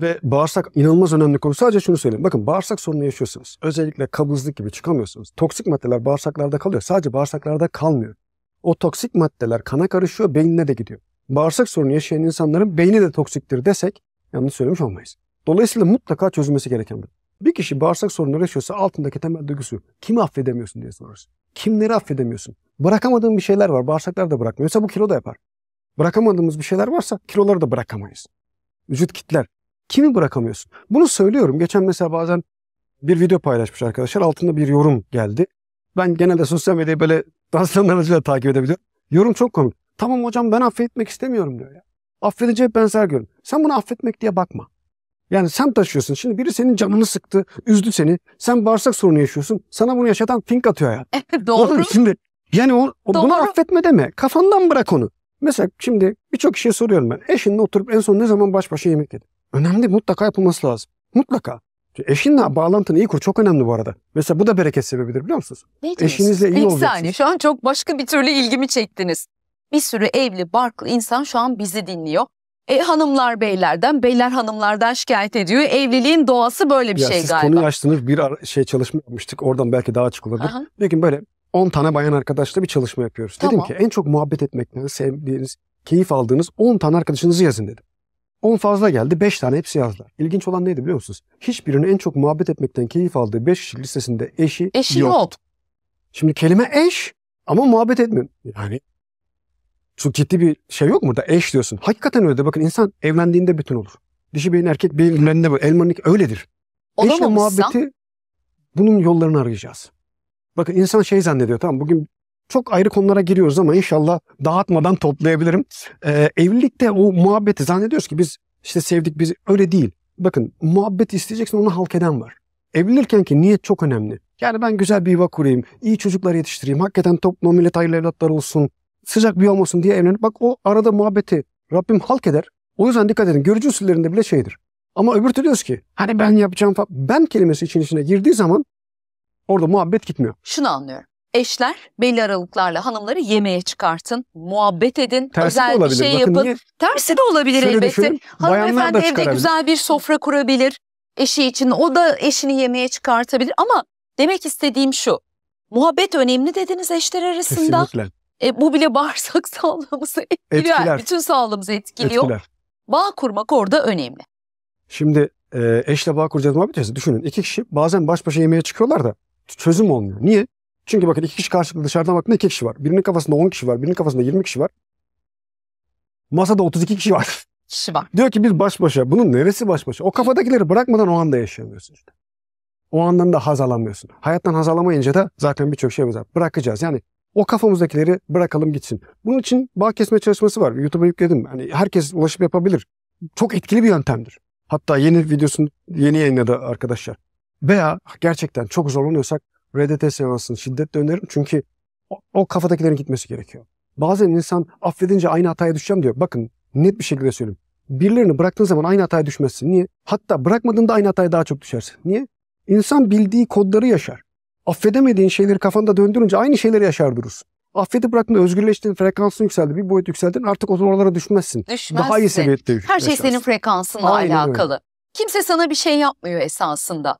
Ve bağırsak inanılmaz önemli konu. Sadece şunu söyleyeyim. Bakın bağırsak sorunu yaşıyorsunuz. Özellikle kabızlık gibi çıkamıyorsunuz. Toksik maddeler bağırsaklarda kalıyor. Sadece bağırsaklarda kalmıyor. O toksik maddeler kana karışıyor, beynine de gidiyor. Bağırsak sorunu yaşayan insanların beyni de toksiktir desek yanlış söylemiş olmayız. Dolayısıyla mutlaka çözülmesi gereken bir. Bir kişi bağırsak sorunları yaşıyorsa altındaki temel duygusu kimi affedemiyorsun diye sorarsın. Kimleri affedemiyorsun? Bırakamadığın bir şeyler var. Bağırsaklar da bırakmıyorsa bu kilo da yapar. Bırakamadığımız bir şeyler varsa kiloları da bırakamayız. Vücut kitler. Kimi bırakamıyorsun? Bunu söylüyorum. Geçen mesela bazen bir video paylaşmış arkadaşlar. Altında bir yorum geldi. Ben genelde sosyal medyayı böyle dansan aracıyla takip edebiliyorum. Yorum çok komik. Tamam hocam ben affetmek istemiyorum diyor ya. Affedeceği benzer görün. Sen bunu affetmek diye bakma. Yani sen taşıyorsun. Şimdi biri senin canını sıktı, üzdü seni. Sen bağırsak sorunu yaşıyorsun. Sana bunu yaşatan pink atıyor ya. Doğru. Oğlum şimdi yani o, o bunu affetme deme. Kafandan bırak onu. Mesela şimdi birçok kişiye soruyorum ben. Eşinle oturup en son ne zaman baş başa yemek yedin? Önemli mutlaka yapılması lazım. Mutlaka. Eşinle bağlantını iyi kur. Çok önemli bu arada. Mesela bu da bereket sebebidir biliyor musunuz? Ne diyorsun? Eşinizle iyi Bir saniye şu an çok başka bir türlü ilgimi çektiniz. Bir sürü evli, barklı insan şu an bizi dinliyor. E, hanımlar beylerden, beyler hanımlardan şikayet ediyor. Evliliğin doğası böyle bir ya şey siz galiba. Siz konuyu açtınız bir şey çalışma yapmıştık. Oradan belki daha açık olabilir. Aha. Bir gün böyle 10 tane bayan arkadaşla bir çalışma yapıyoruz. Tamam. Dedim ki en çok muhabbet etmekten sevdiğiniz, keyif aldığınız 10 tane arkadaşınızı yazın dedim. 10 fazla geldi 5 tane hepsi yazdı. İlginç olan neydi biliyor musunuz? Hiçbirinin en çok muhabbet etmekten keyif aldığı 5 kişi listesinde eşi, eşi yok. yok. Şimdi kelime eş ama muhabbet etmiyor. Yani çok ciddi bir şey yok mu burada? Eş diyorsun. Hakikaten öyle de bakın insan evlendiğinde bütün olur. Dişi beyin erkek beyin böyle elmanlık öyledir. Eşle muhabbeti bunun yollarını arayacağız. Bakın insan şey zannediyor tamam bugün çok ayrı konulara giriyoruz ama inşallah dağıtmadan toplayabilirim. Ee, evlilikte o muhabbeti zannediyoruz ki biz işte sevdik biz öyle değil. Bakın muhabbet isteyeceksin onu halk eden var. Evlenirken ki niyet çok önemli. Yani ben güzel bir yuva kurayım, iyi çocuklar yetiştireyim, hakikaten topluma millet hayırlı evlatlar olsun, sıcak bir olmasın diye evlenir. Bak o arada muhabbeti Rabbim halk eder. O yüzden dikkat edin. Görücü usullerinde bile şeydir. Ama öbür türlü diyoruz ki hani ben yapacağım falan. Ben kelimesi için içine girdiği zaman orada muhabbet gitmiyor. Şunu anlıyorum. Eşler belli aralıklarla hanımları yemeğe çıkartın, muhabbet edin, Tersi özel bir şey Bakın yapın. Niye? Tersi de olabilir Şöyle elbette. Hanımefendi evde çıkarabilir. güzel bir sofra kurabilir eşi için. O da eşini yemeğe çıkartabilir ama demek istediğim şu. Muhabbet önemli dediniz eşler arasında. Kesinlikle. E, bu bile bağırsak sağlığımızı etkiliyor. Etkiler. bütün sağlığımızı etkiliyor. Etkiler. Bağ kurmak orada önemli. Şimdi e, eşle bağ kuracağız muhabbeti düşünün. iki kişi bazen baş başa yemeğe çıkıyorlar da çözüm olmuyor. Niye? Çünkü bakın iki kişi karşılıklı dışarıdan baktığında iki kişi var. Birinin kafasında 10 kişi var. Birinin kafasında 20 kişi var. Masada 32 kişi var. Kişi var. Diyor ki biz baş başa. Bunun neresi baş başa? O kafadakileri bırakmadan o anda yaşayamıyorsun işte. O andan da haz alamıyorsun. Hayattan haz alamayınca da zaten birçok şey var. Bırakacağız. Yani o kafamızdakileri bırakalım gitsin. Bunun için bağ kesme çalışması var. YouTube'a yükledim. Hani herkes ulaşıp yapabilir. Çok etkili bir yöntemdir. Hatta yeni videosunu yeni yayınladı arkadaşlar. Veya gerçekten çok zorlanıyorsak RDT seansını şiddetle öneririm. Çünkü o, o kafadakilerin gitmesi gerekiyor. Bazen insan affedince aynı hataya düşeceğim diyor. Bakın net bir şekilde söyleyeyim. Birilerini bıraktığın zaman aynı hataya düşmezsin. Niye? Hatta bırakmadığında aynı hataya daha çok düşersin. Niye? İnsan bildiği kodları yaşar affedemediğin şeyleri kafanda döndürünce aynı şeyleri yaşar durursun. Affedip bıraktın özgürleştin, frekansın yükseldi, bir boyut yükseldin artık o oralara düşmezsin. Düşmezsin. Daha iyi seviyette Her şey yaşarsın. şey senin frekansınla Aynen alakalı. Öyle. Kimse sana bir şey yapmıyor esasında.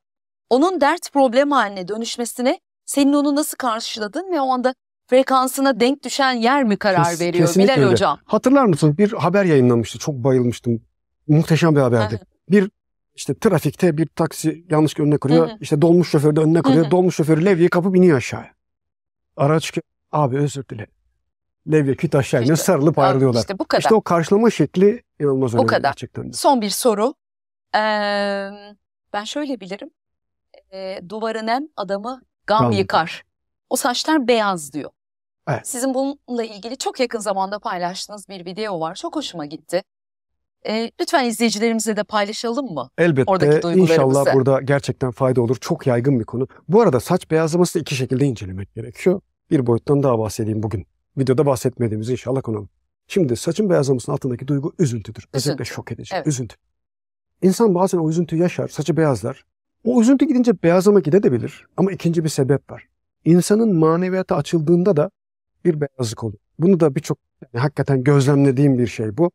Onun dert problem haline dönüşmesine senin onu nasıl karşıladın ve o anda frekansına denk düşen yer mi karar Kes, veriyor Kesinlikle Bilal öyle. Hocam? Hatırlar mısın bir haber yayınlanmıştı çok bayılmıştım. Muhteşem bir haberdi. bir işte trafikte bir taksi yanlış önüne kırıyor. Hı hı. İşte dolmuş şoförü de önüne kırıyor. Hı hı. Dolmuş şoförü levyeyi kapıp iniyor aşağıya. Araç ki abi özür dile. Levye küt aşağı iniyor işte, sarılıp ayrılıyorlar. İşte bu kadar. İşte o karşılama şekli inanılmaz önemli. Bu kadar. Gerçekten. Son bir soru. Ee, ben şöyle bilirim. E, duvarın en adamı gam, gam yıkar. O saçlar beyaz diyor. Evet. Sizin bununla ilgili çok yakın zamanda paylaştığınız bir video var. Çok hoşuma gitti. E, lütfen izleyicilerimize de paylaşalım mı? Elbette. Oradaki inşallah burada gerçekten fayda olur. Çok yaygın bir konu. Bu arada saç beyazlaması iki şekilde incelemek gerekiyor. Bir boyuttan daha bahsedeyim bugün. Videoda bahsetmediğimiz inşallah konu. Şimdi saçın beyazlamasının altındaki duygu üzüntüdür. Üzüntü. Özellikle şok edici. Evet. Üzüntü. İnsan bazen o üzüntüyü yaşar, saçı beyazlar. O üzüntü gidince beyazlama gidebilir ama ikinci bir sebep var. İnsanın maneviyata açıldığında da bir beyazlık olur. Bunu da birçok yani hakikaten gözlemlediğim bir şey bu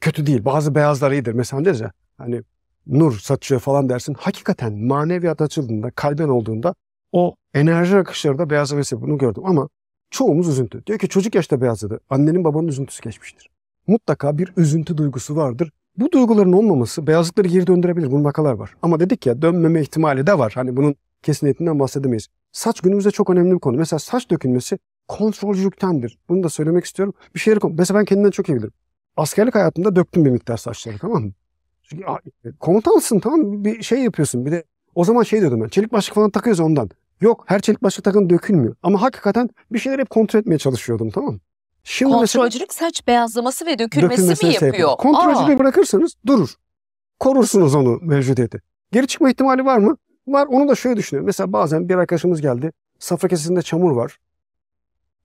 kötü değil. Bazı beyazlar iyidir. Mesela deriz ya hani nur saçıyor falan dersin. Hakikaten maneviyat açıldığında, kalben olduğunda o enerji akışlarında da beyaza vesile. Bunu gördüm ama çoğumuz üzüntü. Diyor ki çocuk yaşta beyazladı. Annenin babanın üzüntüsü geçmiştir. Mutlaka bir üzüntü duygusu vardır. Bu duyguların olmaması beyazlıkları geri döndürebilir. Bunun vakalar var. Ama dedik ya dönmeme ihtimali de var. Hani bunun kesinliğinden bahsedemeyiz. Saç günümüzde çok önemli bir konu. Mesela saç dökülmesi kontrolcülüktendir. Bunu da söylemek istiyorum. Bir şeyleri Mesela ben kendimden çok iyi bilirim askerlik hayatında döktüm bir miktar saçları tamam mı? Çünkü komutansın tamam mı? Bir şey yapıyorsun. Bir de o zaman şey diyordum ben. Çelik başlık falan takıyoruz ondan. Yok her çelik başlık takın dökülmüyor. Ama hakikaten bir şeyler hep kontrol etmeye çalışıyordum tamam mı? Şimdi Kontrolcülük mesela, saç beyazlaması ve dökülmesi, mi yapıyor? yapıyor. Kontrolcülüğü bırakırsanız durur. Korursunuz onu mevcudiyeti. Geri çıkma ihtimali var mı? Var. Onu da şöyle düşünüyorum. Mesela bazen bir arkadaşımız geldi. Safra kesesinde çamur var.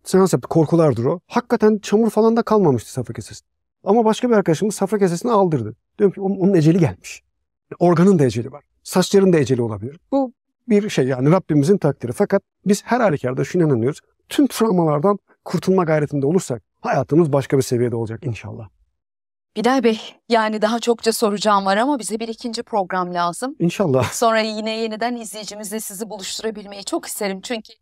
Seans yaptı. Korkulardır o. Hakikaten çamur falan da kalmamıştı safra kesesinde. Ama başka bir arkadaşımız safra kesesini aldırdı. Diyorum ki onun eceli gelmiş. Organın da eceli var. Saçların da eceli olabilir. Bu bir şey yani Rabbimizin takdiri. Fakat biz her halükarda şuna inanıyoruz. Tüm travmalardan kurtulma gayretinde olursak hayatımız başka bir seviyede olacak inşallah. Bilal Bey yani daha çokça soracağım var ama bize bir ikinci program lazım. İnşallah. Sonra yine yeniden izleyicimizle sizi buluşturabilmeyi çok isterim. Çünkü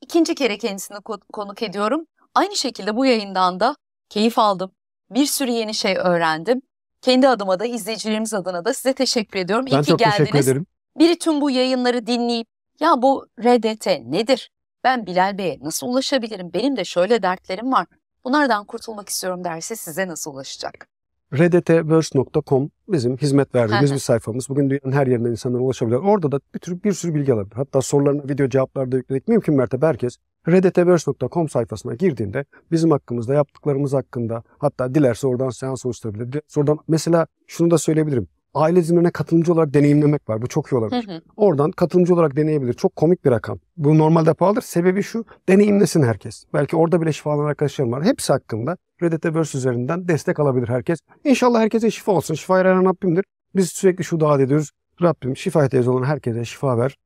ikinci kere kendisini konuk ediyorum. Aynı şekilde bu yayından da keyif aldım. Bir sürü yeni şey öğrendim. Kendi adıma da izleyicilerimiz adına da size teşekkür ediyorum. Ben İyi çok ki geldiniz. teşekkür ederim. Biri tüm bu yayınları dinleyip ya bu RDT nedir? Ben Bilal Bey'e nasıl ulaşabilirim? Benim de şöyle dertlerim var. Bunlardan kurtulmak istiyorum derse size nasıl ulaşacak? rdtverse.com bizim hizmet verdiğimiz bir sayfamız. Bugün dünyanın her yerinden insanlar ulaşabilir. Orada da bir, tür, bir sürü bilgi alabilir. Hatta sorularına video cevaplar da yükledik. Mümkün mertebe herkes reddetverse.com sayfasına girdiğinde bizim hakkımızda yaptıklarımız hakkında hatta dilerse oradan seans oluşturabilir. Oradan mesela şunu da söyleyebilirim. Aile zimlerine katılımcı olarak deneyimlemek var. Bu çok iyi olabilir. Hı hı. Oradan katılımcı olarak deneyebilir. Çok komik bir rakam. Bu normalde pahalıdır. Sebebi şu. Deneyimlesin herkes. Belki orada bile şifalanan arkadaşlarım var. Hepsi hakkında Reddit Reverse üzerinden destek alabilir herkes. İnşallah herkese şifa olsun. Şifa veren Rabbimdir. Biz sürekli şu dua ediyoruz. Rabbim şifa ihtiyacı olan herkese şifa ver.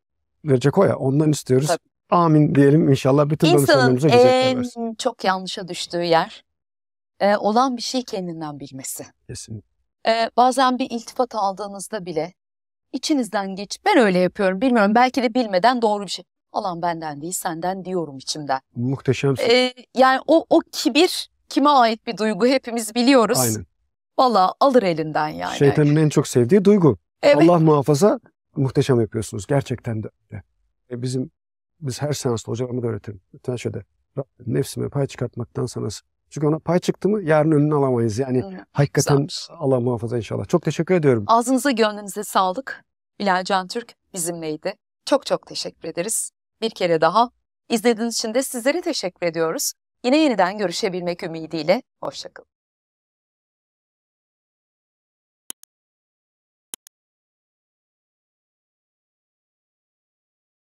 Verecek o ya. Ondan istiyoruz. Tabii. Amin diyelim inşallah bütün danışanlarımıza güzel en versin. çok yanlışa düştüğü yer e, olan bir şey kendinden bilmesi. Kesinlikle. E, bazen bir iltifat aldığınızda bile içinizden geç ben öyle yapıyorum bilmiyorum belki de bilmeden doğru bir şey. Alan benden değil senden diyorum içimden. Muhteşemsin. E, yani o, o kibir kime ait bir duygu hepimiz biliyoruz. Aynen. Valla alır elinden yani. Şeytanın en çok sevdiği duygu. Evet. Allah muhafaza muhteşem yapıyorsunuz gerçekten de. E, bizim biz her seansta hocalarımı da öğretirim. Lütfen şöyle nefsime pay çıkartmaktan sana çünkü ona pay çıktı mı yarın önünü alamayız. Yani Öyle. hakikaten Güzelmiş. Allah muhafaza inşallah. Çok teşekkür ediyorum. Ağzınıza gönlünüze sağlık. Bilal Can Türk bizimleydi. Çok çok teşekkür ederiz. Bir kere daha izlediğiniz için de sizlere teşekkür ediyoruz. Yine yeniden görüşebilmek ümidiyle. Hoşçakalın.